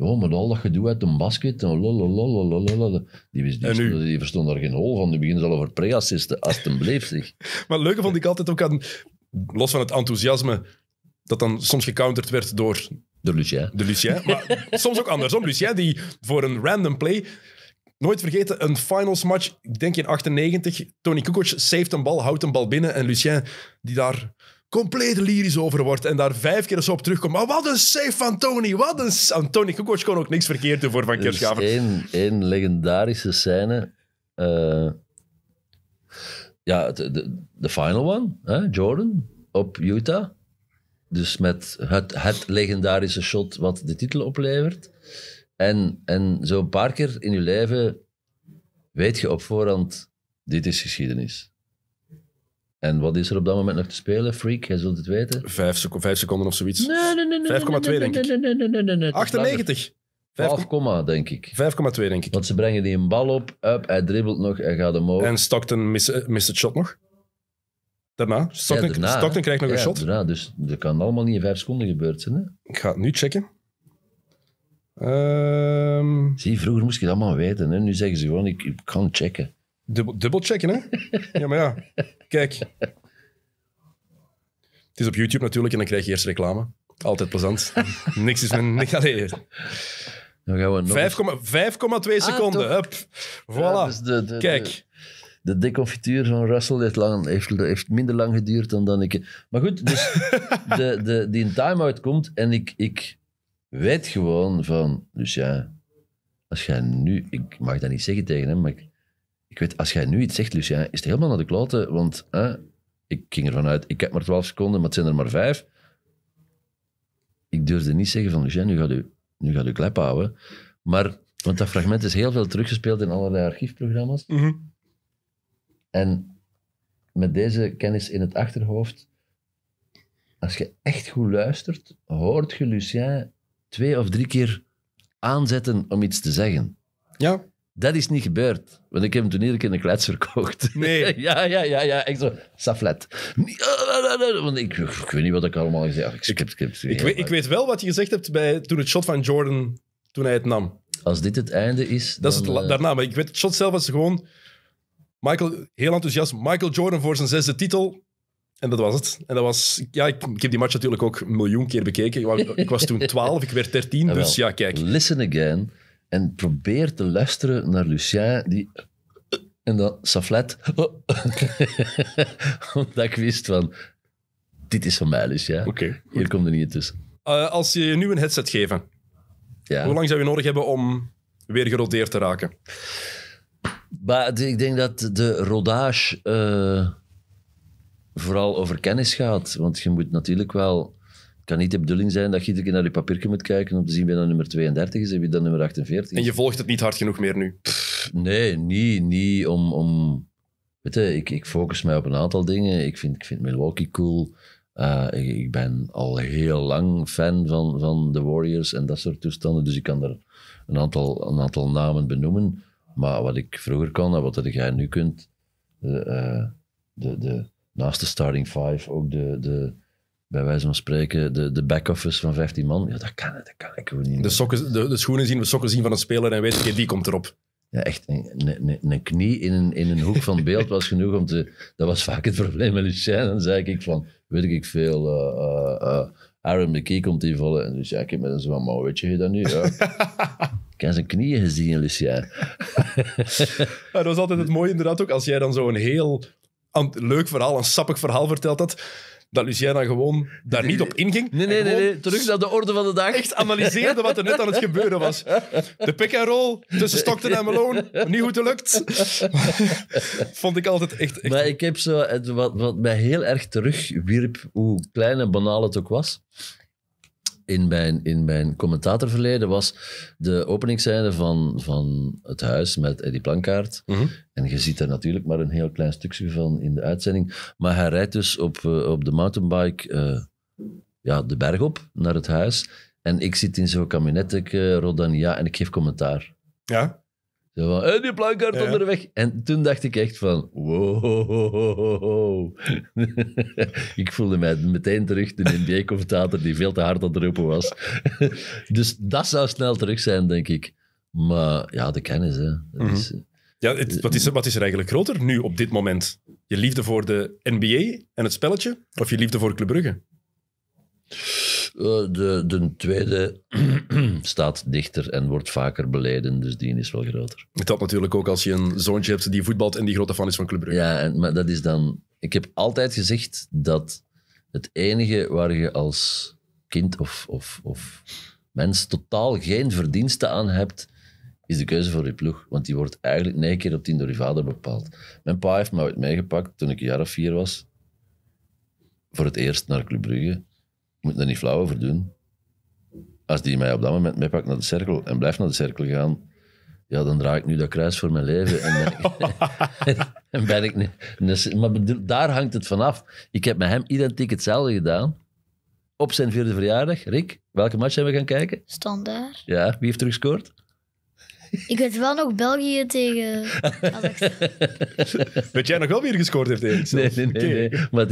Ja, met al dat gedoe uit een basket en Die, wist, die, die verstond daar geen hol van. Die begint al over pre-assisten, als het bleef zich. maar het leuke vond ik altijd ook aan, los van het enthousiasme, dat dan soms gecounterd werd door... De Lucien. De Lucien, *laughs* maar soms ook andersom. Lucien die voor een random play... Nooit vergeten, een finals match, ik denk in 98. Tony Kukoc saved een bal, houdt een bal binnen. En Lucien, die daar compleet lyrisch over wordt en daar vijf keer zo op terugkomt. Maar wat een save van Tony, wat een... Anthony Kukoc kon ook niks verkeerd doen voor Van Kerschaver. Er is legendarische scène. Eh, ja, de, final one, hè, Jordan, op Utah. Dus met het, het legendarische shot wat de titel oplevert. En, en zo'n paar keer in je leven weet je op voorhand, dit is geschiedenis. En wat is er op dat moment nog te spelen? Freak, jij zult het weten. Vijf, vijf seconden of zoiets. Nee, nee, nee. 5,2 denk ik. Nee, nee, nee, nee, nee, 98. 5, denk ik. 5,2 denk ik. Want ze brengen die een bal op, up, hij dribbelt nog, en gaat hem omhoog. En Stockton eh, mist, het shot nog. Daarna. Stockton, ja, daarna, krijgt nog een shot. Daarna, dus dat kan allemaal niet in vijf seconden gebeurd zijn. Hè? Ik ga het nu checken. Um... Zie, vroeger moest je dat allemaal weten. Hè? Nu zeggen ze gewoon, ik, ik kan checken. dubbel checken, hè? *laughs* ja, maar ja. Kijk. Het is op YouTube natuurlijk en dan krijg je eerst reclame. Altijd plezant. *laughs* Niks is mijn... Niks, allee, 5,2 ah, seconden. Hup. Voilà. Dus de, Kijk. De, de deconfituur van Russell heeft, lang, heeft, heeft, minder lang geduurd dan, dan ik. Maar goed, dus *laughs* de, de, die in time-out komt en ik, ik weet gewoon van. Dus ja, als jij nu. Ik mag dat niet zeggen tegen hem, maar ik weet, als jij nu iets zegt, Lucien, is het helemaal naar de kloten, want ik ging ervan uit, ik heb maar 12 seconden, maar het zijn er maar vijf. Ik durfde niet zeggen van, Lucien, nu gaat u, nu gaat u klep houden. Maar, want dat fragment is heel veel teruggespeeld in allerlei archiefprogramma's. Mhm. En met deze kennis in het achterhoofd, als je echt goed luistert, hoort je Lucien twee of drie keer aanzetten om iets te zeggen. Ja. Dat is niet gebeurd. Want ik heb hem toen iedere keer een klets verkocht. Nee. *laughs* ja, ja, ja, ja. Ik zo. Saflet. Want ik, weet niet wat ik allemaal gezegd heb. Ik, ik, weet, ik weet wel wat je gezegd hebt bij, toen het shot van Jordan, toen hij het nam. Als dit het einde is. Dat is het, eh, daarna. Maar ik weet het shot zelf was gewoon. Michael, heel enthousiast. Michael Jordan voor zijn zesde titel. En dat was het. En dat was, ja, ik, ik, heb die match natuurlijk ook een miljoen keer bekeken. Ik was, ik was toen 12, *laughs* ik werd 13, ah, dus ja, kijk. Listen again en probeer te luisteren naar Lucien, die... En dan Saflet. *laughs* Omdat ik wist van, dit is van mij, Lucien. Oké. Hier komt er niet tussen. Eh, als je je nu een headset geven, ja. hoe lang zou je nodig hebben om weer gerodeerd te raken? Maar ik denk dat de rodage uh, vooral over kennis gaat. Want je moet natuurlijk wel kan niet de bedoeling zijn dat je iedere naar je papiertje moet kijken om te zien wie dan nummer 32 is en wie dan nummer 48 is. En je volgt het niet hard genoeg meer nu? nee, niet, niet om... om weet je, ik, ik focus mij op een aantal dingen. Ik vind, ik vind Milwaukee cool. Eh, ik, ik, ben al heel lang fan van, van de Warriors en dat soort toestanden. Dus ik kan er een aantal, een aantal namen benoemen. Maar wat ik vroeger kon en wat jij nu kunt... Uh, de, de, naast de starting five ook de, de, bij wijze van spreken, de, de back-office van 15 man. Ja, dat kan, dat kan ik gewoon niet. De, sokken, de, de schoenen zien, de sokken zien van een speler en weet je, die komt erop. Ja, echt, een, een, een, knie in een, in een hoek van beeld was genoeg om te... Dat was vaak het probleem met Lucien. Dan zei ik van, weet ik veel, uh, eh, de eh, eh, Aaron komt hier vallen. En Lucien ja, met een zo van, weet je dat nu? Ja. *laughs* ik heb zijn knieën gezien, Lucien. *laughs* dat was altijd het mooie inderdaad ook, als jij dan zo'n heel leuk verhaal, een sappig verhaal vertelt had dat Luciana gewoon daar niet op inging. Nee, nee, nee, Terug naar de orde van de dag. Echt analyseerde wat er net aan het gebeuren was. De pick and roll tussen Stockton en Malone. Niet goed gelukt. Vond ik altijd echt... echt... Maar ik heb zo... Wat, wat mij heel erg terugwierp, hoe klein en banaal het ook was in mijn, in mijn commentatorverleden was de openingszijde van, van het huis met Eddie Plankaart. Mhm. En je ziet daar natuurlijk maar een heel klein stukje van in de uitzending. Maar hij rijdt dus op, eh, op de mountainbike eh, ja, de berg op naar het huis. En ik zit in zo'n kabinet, ik, uh, ja en ik geef commentaar. Ja? En van, eh, die plankaart ja. onderweg. En toen dacht ik echt van, wow. *laughs* ik voelde mij meteen terug, de NBA-commentator die veel te hard aan het roepen was. *laughs* dus dat zou snel terug zijn, denk ik. Maar ja, de kennis, hè. Mhm. Eh, ja, wat, is, er eigenlijk groter nu op dit moment? Je liefde voor de NBA en het spelletje? Of je liefde voor Club Brugge? Eh, de, de tweede *clears throat* staat dichter en wordt vaker beleden, dus die is wel groter. Dat natuurlijk ook als je een zoontje hebt die voetbalt en die grote fan is van Club Brugge. Ja, en, maar dat is dan... Ik heb altijd gezegd dat het enige waar je als kind of, of, of mens totaal geen verdienste aan hebt, is de keuze voor je ploeg. Want die wordt eigenlijk negen keer op tien door je vader bepaald. Mijn pa heeft me ooit meegepakt toen ik een jaar of vier was. Voor het eerst naar Club Brugge. Je moet er niet flauw over doen. Als die mij op dat moment meepakt naar de cirkel en blijft naar de cirkel gaan, ja, dan draag ik nu dat kruis voor mijn leven. En, *laughs* *laughs* en ben ik niet. Dus, maar daar hangt het vanaf. Ik heb met hem identiek hetzelfde gedaan. Op zijn vierde verjaardag. Rick, welke match hebben we gaan kijken? Standaard. Ja, wie heeft er gescoord? Ik weet wel nog België tegen *laughs* Weet jij nog wel wie er gescoord heeft, Erik? Nee, nee, nee, Maar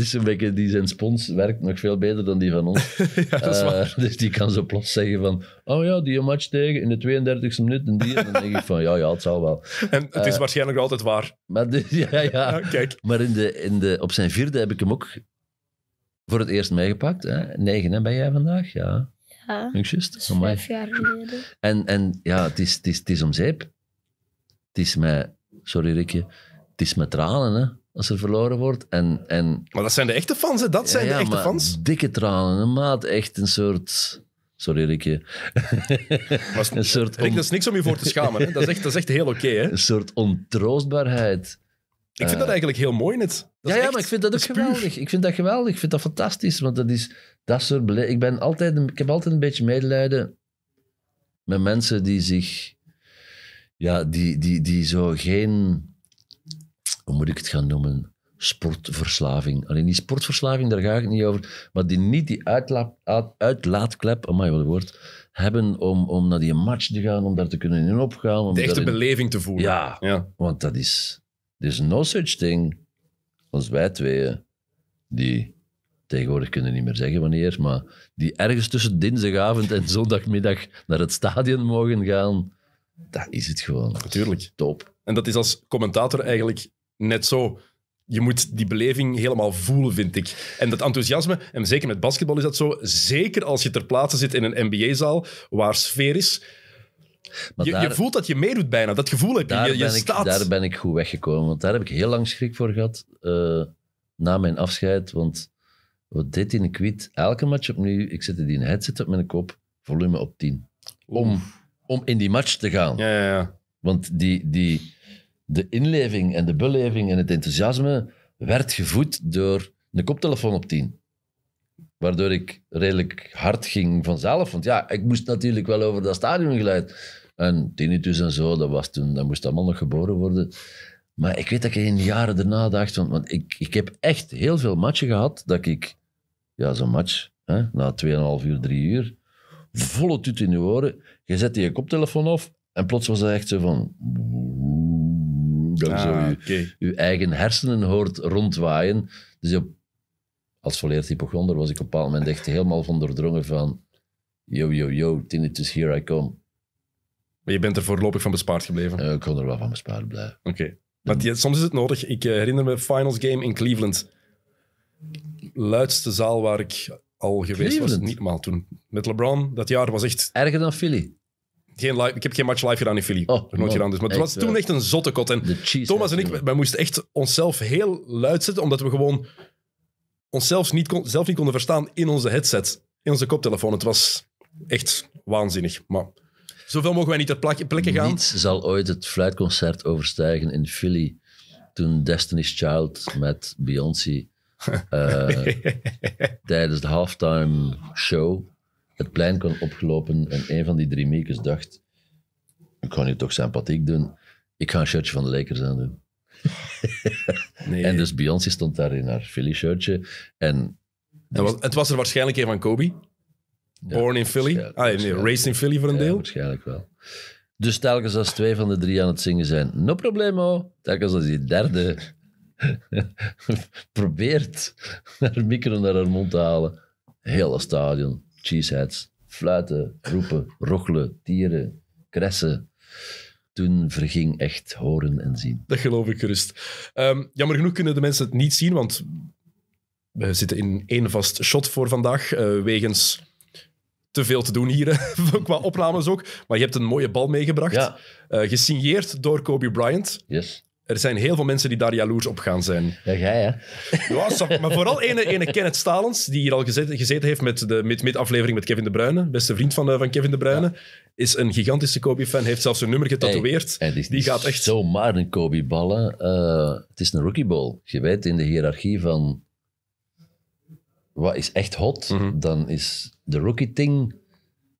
die zijn spons werkt nog veel beter dan die van ons. *laughs* ja, dat is eh, waar. dus die kan zo plots zeggen van, oh ja, die match tegen in de 32e minuut en die. dan denk ik van, ja, ja, het zal wel. En het is eh, waarschijnlijk altijd waar. Maar, *laughs* ja, ja. kijk. maar in de, in de, op zijn vierde heb ik hem ook voor het eerst meegepakt. Hè? Negen hè, ben jij vandaag, ja. Ah. Ja. Vijf jaar geleden. En, en ja, het is, het, is, het is om zeep. Het is met, sorry Rikje, het is mijn tranen hè, als er verloren wordt. En, en, maar dat zijn de echte fans, hè? dat zijn de echte fans. Dikke tranen, een maat, echt een soort. Sorry, Rikje. *laughs* een soort on... dat is niks om je voor te schamen. Hè? Dat, is echt, dat is echt heel oké. Okay, *laughs* een soort ontroostbaarheid. Ik vind dat eh, eigenlijk heel mooi net. ja, ja maar ik vind dat ook geweldig. Ik vind dat geweldig. Ik vind dat fantastisch. Want dat is dat soort beleid. Ik, ben altijd ik heb altijd een beetje medelijden met mensen die zich. Ja, die, die, die zo geen. Hoe moet ik het gaan noemen? Sportverslaving. Alleen die sportverslaving, daar ga ik niet over. Maar die niet die uitlaat, uitlaatklep, amai, wat een woord, hebben om, om naar die match te gaan, om daar te kunnen in opgaan. Om de echte beleving te voelen. ja, want dat is, There's no such thing als wij tweeën die tegenwoordig kunnen niet meer zeggen wanneer, maar die ergens tussen dinsdagavond en *laughs* zondagmiddag naar het stadion mogen gaan, dat is het gewoon. Natuurlijk. Top. En dat is als commentator eigenlijk net zo. Je moet die beleving helemaal voelen, vind ik. En dat enthousiasme, en zeker met basketbal is dat zo, zeker als je ter plaatse zit in een NBA-zaal waar sfeer is, maar je, je, voelt dat je meedoet bijna. Dat gevoel heb je. Daar, je, ben staat... ik, daar ben ik goed weggekomen. Want daar heb ik heel lang schrik voor gehad. Eh, na mijn afscheid. Want wat dit in de kwiet? Elke match opnieuw. Ik zette die in headset op mijn kop. Volume op 10. Om, om in die match te gaan. Ja, ja, ja. Want die, die, de inleving en de beleving en het enthousiasme werd gevoed door een koptelefoon op 10. Waardoor ik redelijk hard ging vanzelf. Want ja, ik moest natuurlijk wel over dat stadion geleid. En tinnitus en zo, dat, was toen, dat moest allemaal nog geboren worden. Maar ik weet dat ik in jaren daarna dacht, want, want ik, ik heb echt heel veel matchen gehad, dat ik, ja, zo'n match, hè, na 2,5 uur, 3 uur, volle tut in je oren, je zet je koptelefoon af en plots was het echt zo van... dat ah, zo je, je, eigen hersenen hoort rondwaaien. Dus je als volleerd hypochonder was ik op een bepaald moment echt helemaal van doordrongen van yo, yo, yo, tinnitus, here I come. Maar je bent er voorlopig van bespaard gebleven? Eh, ik kon er wel van bespaard blijven. Oké. Maar soms is het nodig. Ik eh, herinner me finals game in Cleveland. Luidste zaal waar ik al geweest was. Niet maar toen. Met LeBron, dat jaar was echt... Erger dan Philly? Geen ik heb geen match live gedaan in Philly. Oh, nooit hier gedaan dus. Maar het was toen echt een zotte kot. En Thomas en ik, wij moesten echt onszelf heel luid zetten, omdat we gewoon onszelf niet, kon, zelf niet konden verstaan in onze headset, in onze koptelefoon. Het was echt waanzinnig. Maar zoveel mogen wij niet ter plekke gaan. Niets zal ooit het fluitconcert overstijgen in Philly toen Destiny's Child met Beyoncé *laughs* eh, tijdens de halftime show het plein kon opgelopen en een van die drie makers dacht ik ga nu toch sympathiek doen, ik ga een shirtje van de Lakers aan doen. *laughs* Nee. en dus Beyoncé stond daar in haar Philly-shirtje. En het was, het was er waarschijnlijk een van Kobe. Born in Philly. Ah, nee, raised in Philly voor een deel. Waarschijnlijk wel. Dus telkens als twee van de drie aan het zingen zijn, no problemo. Telkens als die derde *laughs* probeert haar micro naar haar mond te halen. Hele stadion, cheeseheads, fluiten, roepen, rochelen, tieren, kressen toen verging echt horen en zien. Dat geloof ik gerust. Um, jammer genoeg kunnen de mensen het niet zien, want we zitten in één vast shot voor vandaag, eh, wegens te veel te doen hier, *laughs* eh, qua opnames ook. Maar je hebt een mooie bal meegebracht, ja. Eh, gesigneerd door Kobe Bryant. Yes. Er zijn heel veel mensen die daar jaloers op gaan zijn. Ja, jij hè? *laughs* Ja, maar vooral ene, ene Kenneth Stalens, die hier al gezeten, gezeten heeft met de mid-aflevering met, Kevin De Bruyne, beste vriend van, van Kevin De Bruyne is een gigantische Kobe-fan, heeft zelfs zijn nummer getatoeëerd. die, gaat echt... zomaar een Kobe ballen. Eh, het is een Rookie Je weet, in de hiërarchie van wat is echt hot, mhm. dan is de rookie thing.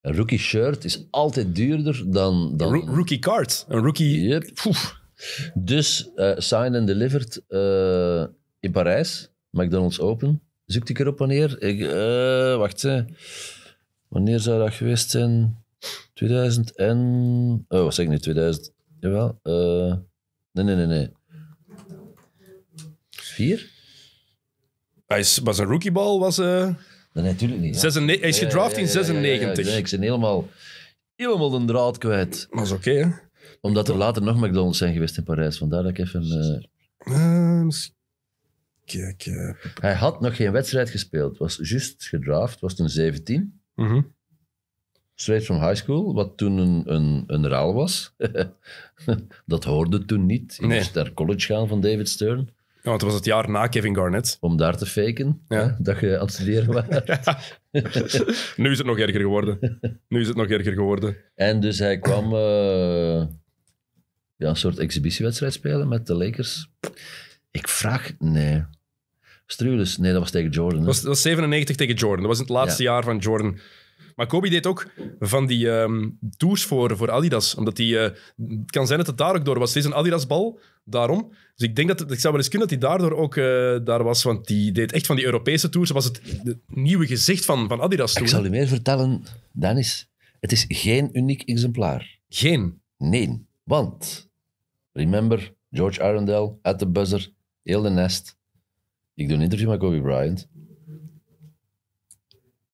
Een rookie shirt is altijd duurder dan... dan... rookie card. Een rookie... Dus uh, and Delivered eh, in Parijs, McDonald's Open. Zoekt ik erop wanneer? Ik, uh, wacht, hè. wanneer zou dat geweest zijn? 2000 en... Oh, wat zeg ik nu? 2000... Jawel. Eh, nee, nee, nee, nee. Vier? Hij was een rookiebal, was... Uh... Nee, natuurlijk niet. hij is gedraft in 96. Ja, ik ben helemaal, helemaal de draad kwijt. Dat is oké, Omdat er later nog McDonald's zijn geweest in Parijs. Vandaar dat ik even... Uh... Kijk, Hij had nog geen wedstrijd gespeeld. Was juist gedraft. Was toen 17. mm Straight from high school, wat toen een, een, raal was. *laughs* dat hoorde toen niet. Ik moest naar college gaan van David Stern. Ja, want het was het jaar na Kevin Garnett. Om daar te faken, ja. dat je aan het studeren was. *laughs* nu is het nog erger geworden. Nu is het nog erger geworden. En dus hij kwam eh, ja, een soort exhibitiewedstrijd spelen met de Lakers. Ik vraag, nee. Strulis, nee, dat was tegen Jordan. Dat was, 97 tegen Jordan. Dat was het laatste jaar van Jordan. Maar Kobe deed ook van die tours ehm, voor, voor Adidas. Omdat die, eh, het kan zijn dat het daar ook door was. Het is een Adidas-bal, daarom. Dus ik denk dat ik zou wel eens kunnen dat hij daardoor ook eh, daar was. Want die deed echt van die Europese tours. Dat was het, het nieuwe gezicht van, van Adidas toen. Ik zal u meer vertellen, Dennis. Het is geen uniek exemplaar. Geen? Nee, want... Remember, George Arundel, at the buzzer, heel de nest. Ik doe een interview met Kobe Bryant.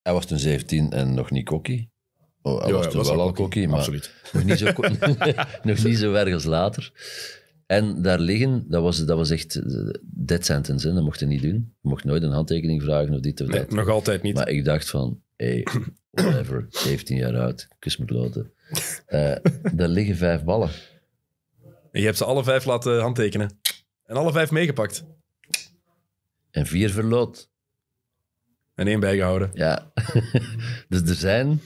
Hij was toen 17 en nog niet kokkie. Oh, hij was toen wel al kokkie, maar *laughs* nog niet, zo, *laughs* nog niet zo ergens later. En daar liggen, dat was, dat was echt eh, dead sentence. Hè. Dat mocht je niet doen. Je mocht nooit een handtekening vragen of dit of nee, Nog altijd niet. Maar ik dacht van, hey, whatever, 17 *clears throat* jaar oud, kus moet kloten. Eh, daar liggen vijf ballen. En je hebt ze alle vijf laten handtekenen. En alle vijf meegepakt. En vier verloot. En één bijgehouden. Ja. *laughs* dus er zijn...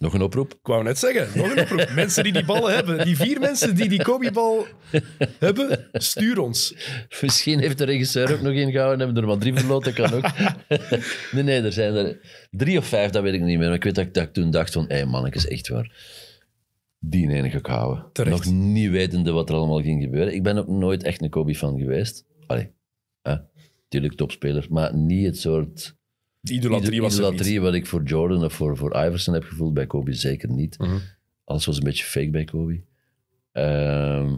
Nog een oproep? Ik wou net zeggen, nog een oproep. *laughs* mensen die die ballen hebben, die vier mensen die die Kobe-bal hebben, stuur ons. Misschien heeft de regisseur ook nog ingehouden, hebben er maar drie verloten, kan ook. *laughs* nee, nee, er zijn er drie of vijf, dat weet ik niet meer. Maar ik weet dat ik, toen dacht van, hé hey, is echt waar. Die in ga ik houden. Terecht. Nog niet wetende wat er allemaal ging gebeuren. Ik ben ook nooit echt een Kobe-fan geweest. Allee, hè? Tuurlijk topspelers, maar niet het soort... idolatrie, wat ik voor Jordan of voor, voor Iverson heb gevoeld, bij Kobe zeker niet. Mhm. Alles was een beetje fake bij Kobe. Ehm,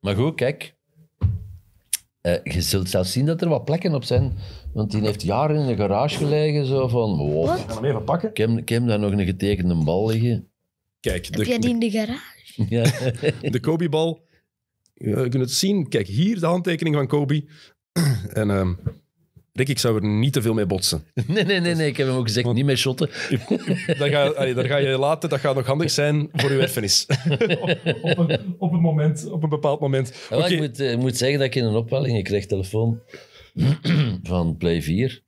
maar goed, kijk. Eh, je zult zelfs zien dat er wat plekken op zijn. Want die heeft jaren in de garage gelegen. Zo van, wow. Ik hem even pakken. Ik heb, daar nog een getekende bal liggen. Kijk, de, heb jij die in de garage? Ja. *laughs* de Kobe-bal. Eh, je kunt het zien. Kijk, hier de handtekening van Kobe. *clears throat* en um, Rick, ik zou er niet te veel mee botsen. *laughs* Nee, nee, nee, nee ik heb hem ook gezegd, niet meer shotten. *laughs* Dan ga, ga je later, dat gaat nog handig zijn voor uw erfenis. *laughs* op, op, een, moment, op een bepaald moment. ik, moet, eh, moet zeggen dat ik in een opwelling, ik kreeg telefoon *clears throat* van Play 4.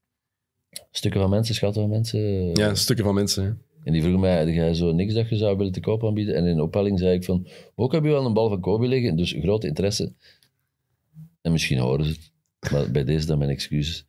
Stukken van mensen, schatten van mensen. Ja, stukken van mensen. Ja. En die vroegen mij, jij zo niks dat je zou willen te koop aanbieden? En in een opwelling zei ik van, ook heb je wel een bal van Kobe liggen, dus grote interesse. En misschien horen ze het. Maar bij deze dan mijn excuses.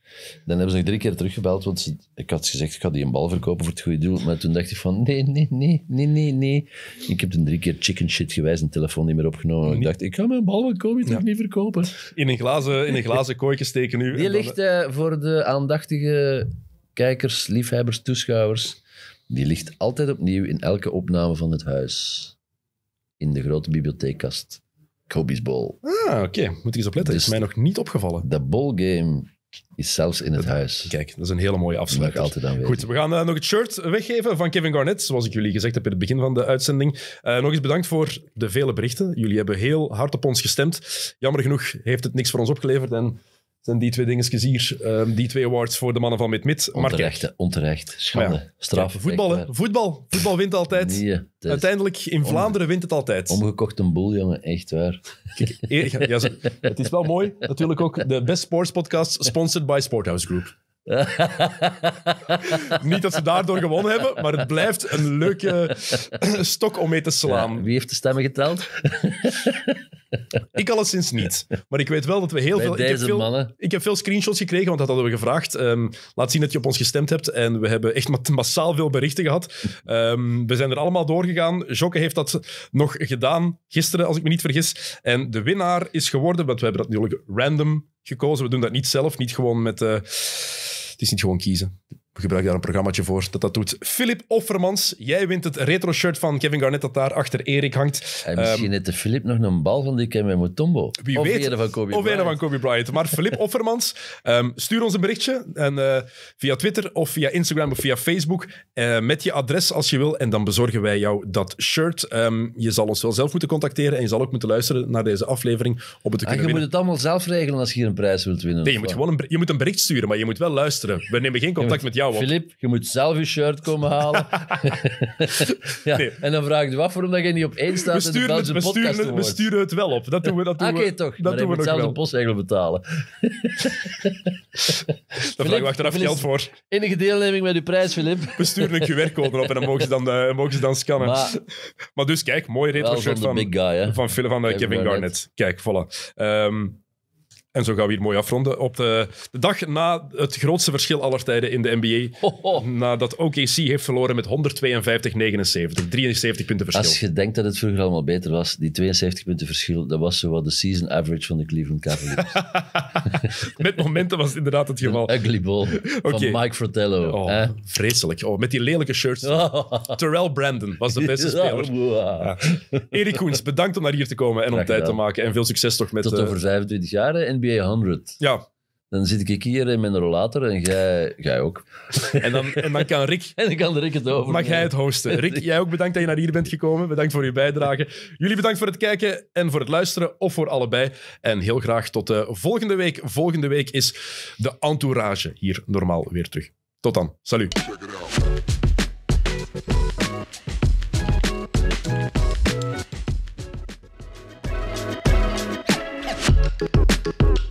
Dan hebben ze nog drie keer teruggebeld, want ik had gezegd, ik ga die een bal verkopen voor het goede doel. Maar toen dacht ik van, nee, nee, nee, nee, nee, nee. Ik heb toen drie keer chicken shit gewijs telefoon niet meer opgenomen. Ik dacht, ik ga mijn bal wel ja. niet verkopen. In een glazen, in een glazen kooitje steken nu. Die ligt eh, voor de aandachtige kijkers, liefhebbers, toeschouwers. Die ligt altijd opnieuw in elke opname van het huis. In de grote bibliotheekkast. Kobe's Bowl. Ah, oké. Moet ik eens opletten. Dat is dus mij nog niet opgevallen. De Game is zelfs in het huis. Kijk, dat is een hele mooie afsluiting. altijd aanwezig. Goed, we gaan eh, nog het shirt weggeven van Kevin Garnett, zoals ik jullie gezegd heb in het begin van de uitzending. Eh, nog eens bedankt voor de vele berichten. Jullie hebben heel hard op ons gestemd. Jammer genoeg heeft het niks voor ons opgeleverd en en die twee dingetjes hier. Um, ehm, die twee awards voor de mannen van Mid-Mid. Onterecht, onterecht. Schande. Straf. voetbal, hè. voetbal. Voetbal wint altijd. Uiteindelijk, in Vlaanderen wint het altijd. Omgekocht een boel, jongen. Echt waar. ja, het is wel mooi. Natuurlijk ook de Best Sports Podcast, sponsored by Sporthouse Group. *laughs* Niet dat ze daardoor gewonnen hebben, maar het blijft een leuke *laughs* stok om mee te slaan. wie heeft de stemmen geteld? ik alleszins niet. Maar ik weet wel dat we heel veel... Deze ik, heb veel mannen. ik heb veel screenshots gekregen, want dat hadden we gevraagd. Ehm, laat zien dat je op ons gestemd hebt. En we hebben echt massaal veel berichten gehad. Ehm, we zijn er allemaal doorgegaan. Jokke heeft dat nog gedaan gisteren, als ik me niet vergis. En de winnaar is geworden, want we hebben dat natuurlijk random gekozen. We doen dat niet zelf, niet gewoon met... Eh, het is niet gewoon kiezen gebruik daar een programmaatje voor dat dat doet. Philip Offermans, jij wint het retro-shirt van Kevin Garnett dat daar achter Erik hangt. En misschien ehm, heeft de Philip nog een bal van die Kevin Mutombo. Wie of weet. Of van Kobe of Bryant. van Kobe Bryant. Maar Philip *laughs* Offermans, ehm, stuur ons een berichtje en, eh, via Twitter of via Instagram of via Facebook eh, met je adres als je wil. En dan bezorgen wij jou dat shirt. Ehm, je zal ons wel zelf moeten contacteren en je zal ook moeten luisteren naar deze aflevering Op het te ah, je moet het allemaal zelf regelen als je hier een prijs wilt winnen. Nee, je moet, een, je moet een bericht sturen, maar je moet wel luisteren. We nemen geen contact met jou Filip, je moet zelf je shirt komen halen. *laughs* ja, En dan vraag je af waarom dat je niet op één staat we sturen, het, we sturen, we sturen het wel op. Dat doen we. Dat doen ah, Oké, toch. Dat doen we moet zelf een postzegel betalen. *laughs* Daar vraag ik achteraf geld voor. Enige deelneming met uw prijs, Filip. We sturen een QR-code en dan mogen ze dan, uh, mogen ze dan scannen. Maar, dus kijk, mooi ah, retro shirt van, van, guy, van, van, eh, Kevin, Garnett. Kijk, voilà. Um, en zo gaan we hier mooi afronden. Op de, de dag na het grootste verschil aller tijden in de NBA. Na Nadat OKC heeft verloren met 152-79. 73 punten verschil. Als je denkt dat het vroeger allemaal beter was, die 72 punten verschil, dat was zowat de season average van de Cleveland Cavaliers. *laughs* met momenten was het inderdaad het geval. ugly ball van Mike Fratello. Oh, vreselijk. Oh, met die lelijke shirts. Oh. Terrell Brandon was de beste *laughs* speler. Ja. Erik Koens, bedankt om naar hier te komen en om tijd te maken. En veel succes toch met... Tot eh, over 25 jaar, NBA 100. Ja. Dan zit ik hier in mijn rollator en jij, jij ook. *laughs* En dan, en dan kan Rick... *laughs* En dan kan Rick het over. Mag jij het hosten. *laughs* Rick, jij ook bedankt dat je naar hier bent gekomen. Bedankt voor je bijdrage. Jullie bedankt voor het kijken en voor het luisteren. Of voor allebei. En heel graag tot uh, volgende week. Volgende week is de entourage hier normaal weer terug. Tot dan. Salut. thank you